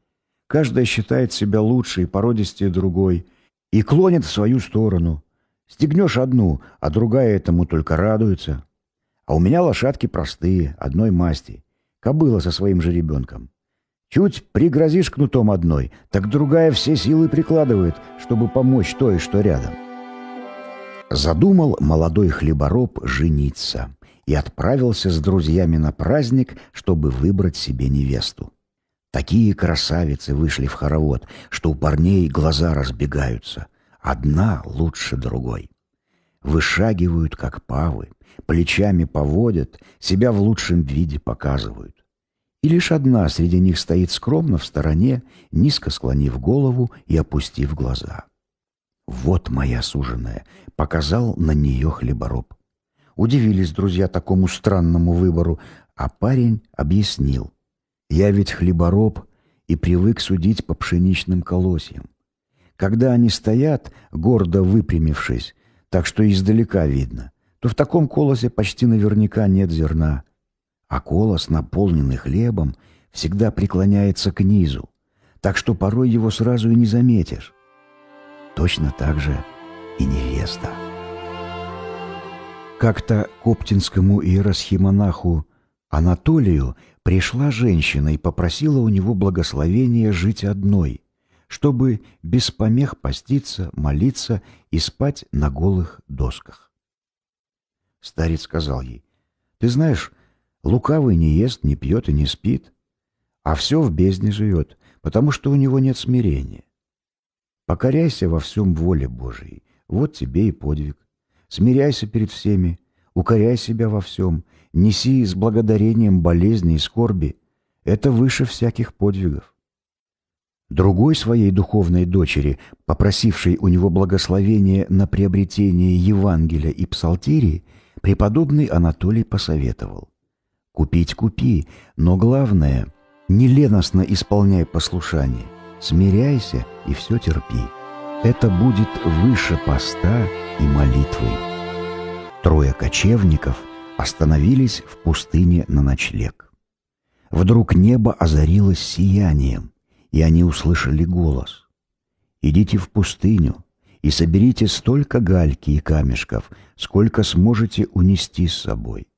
Каждая считает себя лучшей породистее другой, и клонит в свою сторону. Стегнешь одну, а другая этому только радуется. А у меня лошадки простые, одной масти. Кобыла со своим же ребенком. Чуть пригрозишь кнутом одной, так другая все силы прикладывает, чтобы помочь той, что рядом. Задумал молодой хлебороб жениться и отправился с друзьями на праздник, чтобы выбрать себе невесту. Такие красавицы вышли в хоровод, что у парней глаза разбегаются одна лучше другой. Вышагивают, как павы, плечами поводят, себя в лучшем виде показывают. И лишь одна среди них стоит скромно в стороне, низко склонив голову и опустив глаза. «Вот моя суженая!» — показал на нее хлебороб. Удивились друзья такому странному выбору, а парень объяснил. «Я ведь хлебороб и привык судить по пшеничным колосьям. Когда они стоят, гордо выпрямившись, так что издалека видно, то в таком колосе почти наверняка нет зерна. А колос, наполненный хлебом, всегда преклоняется к низу, так что порой его сразу и не заметишь. Точно так же и невеста. Как-то коптинскому иеросхимонаху Анатолию пришла женщина и попросила у него благословения жить одной чтобы без помех поститься, молиться и спать на голых досках. Старец сказал ей, «Ты знаешь, лукавый не ест, не пьет и не спит, а все в бездне живет, потому что у него нет смирения. Покоряйся во всем воле Божией, вот тебе и подвиг. Смиряйся перед всеми, укоряй себя во всем, неси с благодарением болезни и скорби. Это выше всяких подвигов другой своей духовной дочери, попросившей у него благословения на приобретение Евангелия и Псалтирии, преподобный Анатолий посоветовал. «Купить купи, но главное, не леностно исполняй послушание, смиряйся и все терпи. Это будет выше поста и молитвы». Трое кочевников остановились в пустыне на ночлег. Вдруг небо озарилось сиянием, и они услышали голос. «Идите в пустыню и соберите столько гальки и камешков, сколько сможете унести с собой».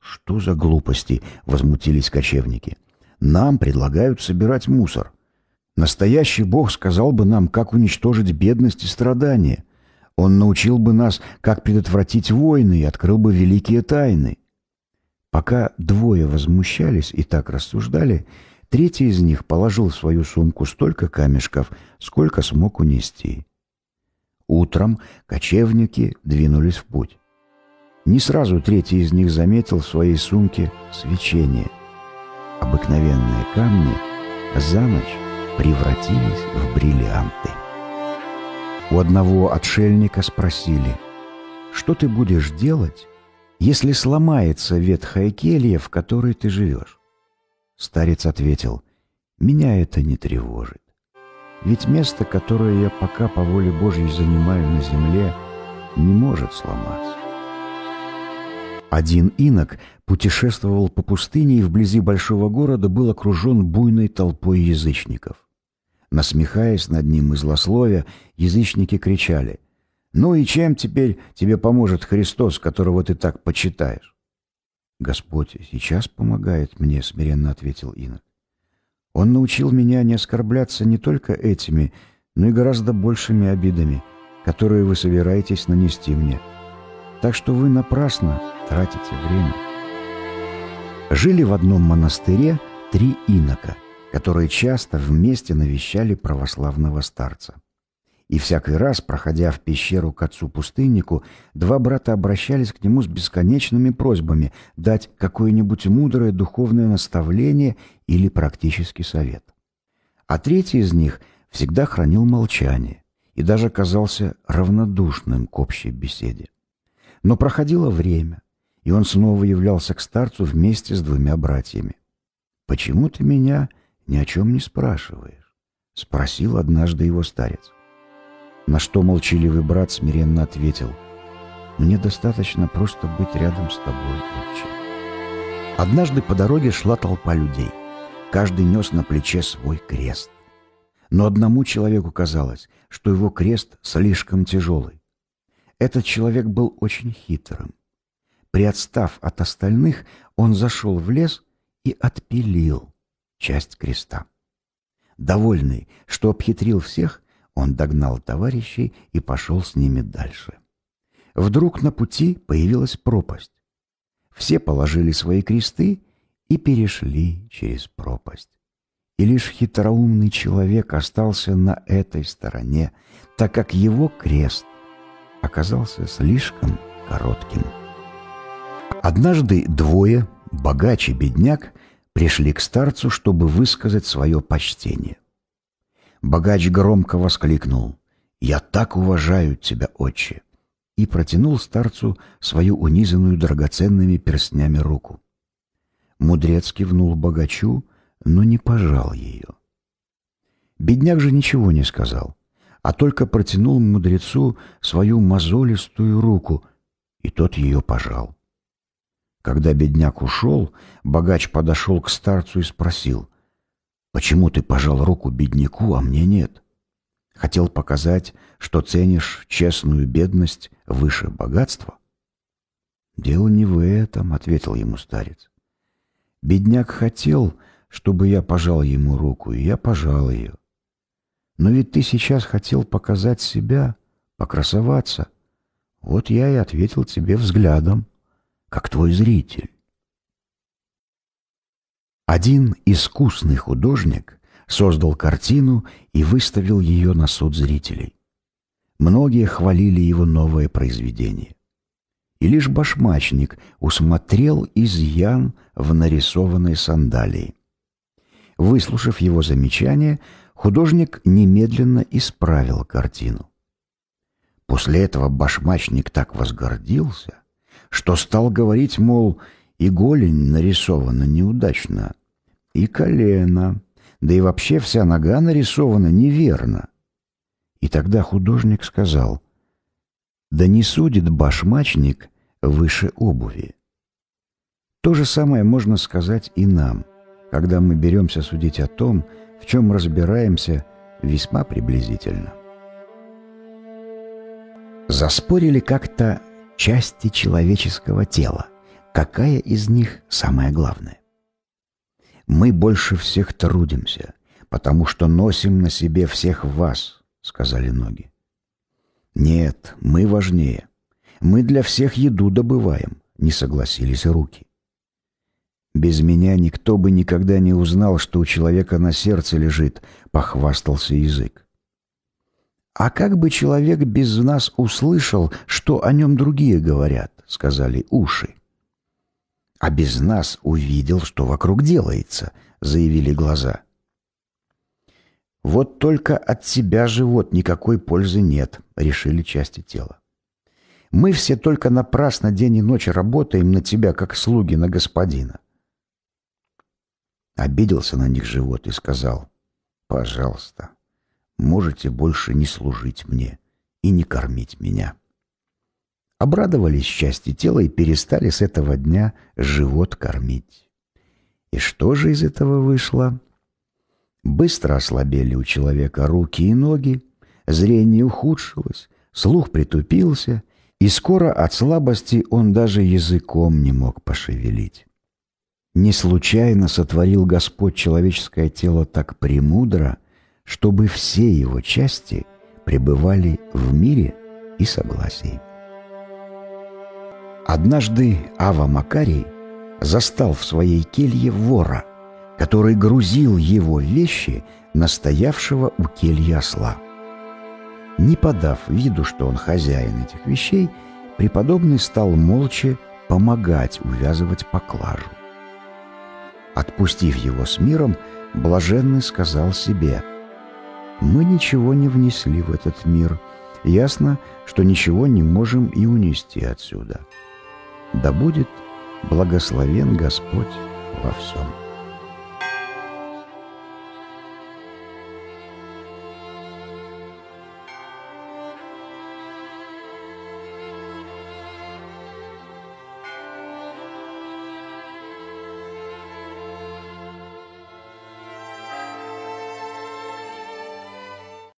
«Что за глупости?» — возмутились кочевники. «Нам предлагают собирать мусор. Настоящий Бог сказал бы нам, как уничтожить бедность и страдания. Он научил бы нас, как предотвратить войны и открыл бы великие тайны». Пока двое возмущались и так рассуждали, — Третий из них положил в свою сумку столько камешков, сколько смог унести. Утром кочевники двинулись в путь. Не сразу третий из них заметил в своей сумке свечение. Обыкновенные камни за ночь превратились в бриллианты. У одного отшельника спросили, «Что ты будешь делать, если сломается ветхая келья, в которой ты живешь?» Старец ответил, «Меня это не тревожит. Ведь место, которое я пока по воле Божьей занимаю на земле, не может сломаться». Один инок путешествовал по пустыне и вблизи большого города был окружен буйной толпой язычников. Насмехаясь над ним и злословия, язычники кричали, «Ну и чем теперь тебе поможет Христос, которого ты так почитаешь?» «Господь сейчас помогает мне», — смиренно ответил инок. «Он научил меня не оскорбляться не только этими, но и гораздо большими обидами, которые вы собираетесь нанести мне. Так что вы напрасно тратите время». Жили в одном монастыре три инока, которые часто вместе навещали православного старца. И всякий раз, проходя в пещеру к отцу-пустыннику, два брата обращались к нему с бесконечными просьбами дать какое-нибудь мудрое духовное наставление или практический совет. А третий из них всегда хранил молчание и даже казался равнодушным к общей беседе. Но проходило время, и он снова являлся к старцу вместе с двумя братьями. «Почему ты меня ни о чем не спрашиваешь?» — спросил однажды его старец. На что молчаливый брат смиренно ответил. «Мне достаточно просто быть рядом с тобой, отче». Однажды по дороге шла толпа людей. Каждый нес на плече свой крест. Но одному человеку казалось, что его крест слишком тяжелый. Этот человек был очень хитрым. Приотстав от остальных, он зашел в лес и отпилил часть креста. Довольный, что обхитрил всех, он догнал товарищей и пошел с ними дальше. Вдруг на пути появилась пропасть. Все положили свои кресты и перешли через пропасть. И лишь хитроумный человек остался на этой стороне, так как его крест оказался слишком коротким. Однажды двое, богач и бедняк, пришли к старцу, чтобы высказать свое почтение. Богач громко воскликнул. «Я так уважаю тебя, отче!» и протянул старцу свою унизанную драгоценными перстнями руку. Мудрец кивнул богачу, но не пожал ее. Бедняк же ничего не сказал, а только протянул мудрецу свою мозолистую руку, и тот ее пожал. Когда бедняк ушел, богач подошел к старцу и спросил, Почему ты пожал руку бедняку, а мне нет? Хотел показать, что ценишь честную бедность выше богатства? Дело не в этом, — ответил ему старец. Бедняк хотел, чтобы я пожал ему руку, и я пожал ее. Но ведь ты сейчас хотел показать себя, покрасоваться. Вот я и ответил тебе взглядом, как твой зритель. Один искусный художник создал картину и выставил ее на суд зрителей. Многие хвалили его новое произведение. И лишь башмачник усмотрел изъян в нарисованной сандалии. Выслушав его замечание, художник немедленно исправил картину. После этого башмачник так возгордился, что стал говорить, мол, и голень нарисована неудачно, и колено, да и вообще вся нога нарисована неверно. И тогда художник сказал, «Да не судит башмачник выше обуви». То же самое можно сказать и нам, когда мы беремся судить о том, в чем разбираемся весьма приблизительно. Заспорили как-то части человеческого тела какая из них самая главная. «Мы больше всех трудимся, потому что носим на себе всех вас», — сказали ноги. «Нет, мы важнее. Мы для всех еду добываем», — не согласились руки. «Без меня никто бы никогда не узнал, что у человека на сердце лежит», — похвастался язык. «А как бы человек без нас услышал, что о нем другие говорят?» — сказали уши а без нас увидел, что вокруг делается», — заявили глаза. «Вот только от себя живот никакой пользы нет», — решили части тела. «Мы все только напрасно день и ночь работаем на тебя, как слуги на господина». Обиделся на них живот и сказал, «Пожалуйста, можете больше не служить мне и не кормить меня» обрадовались счастье тела и перестали с этого дня живот кормить. И что же из этого вышло? Быстро ослабели у человека руки и ноги, зрение ухудшилось, слух притупился, и скоро от слабости он даже языком не мог пошевелить. Не случайно сотворил Господь человеческое тело так премудро, чтобы все его части пребывали в мире и согласии. Однажды Ава Макарий застал в своей келье вора, который грузил его вещи настоявшего у кельи осла. Не подав виду, что он хозяин этих вещей, преподобный стал молча помогать увязывать поклажу. Отпустив его с миром, блаженный сказал себе, «Мы ничего не внесли в этот мир. Ясно, что ничего не можем и унести отсюда». Да будет благословен Господь во всем.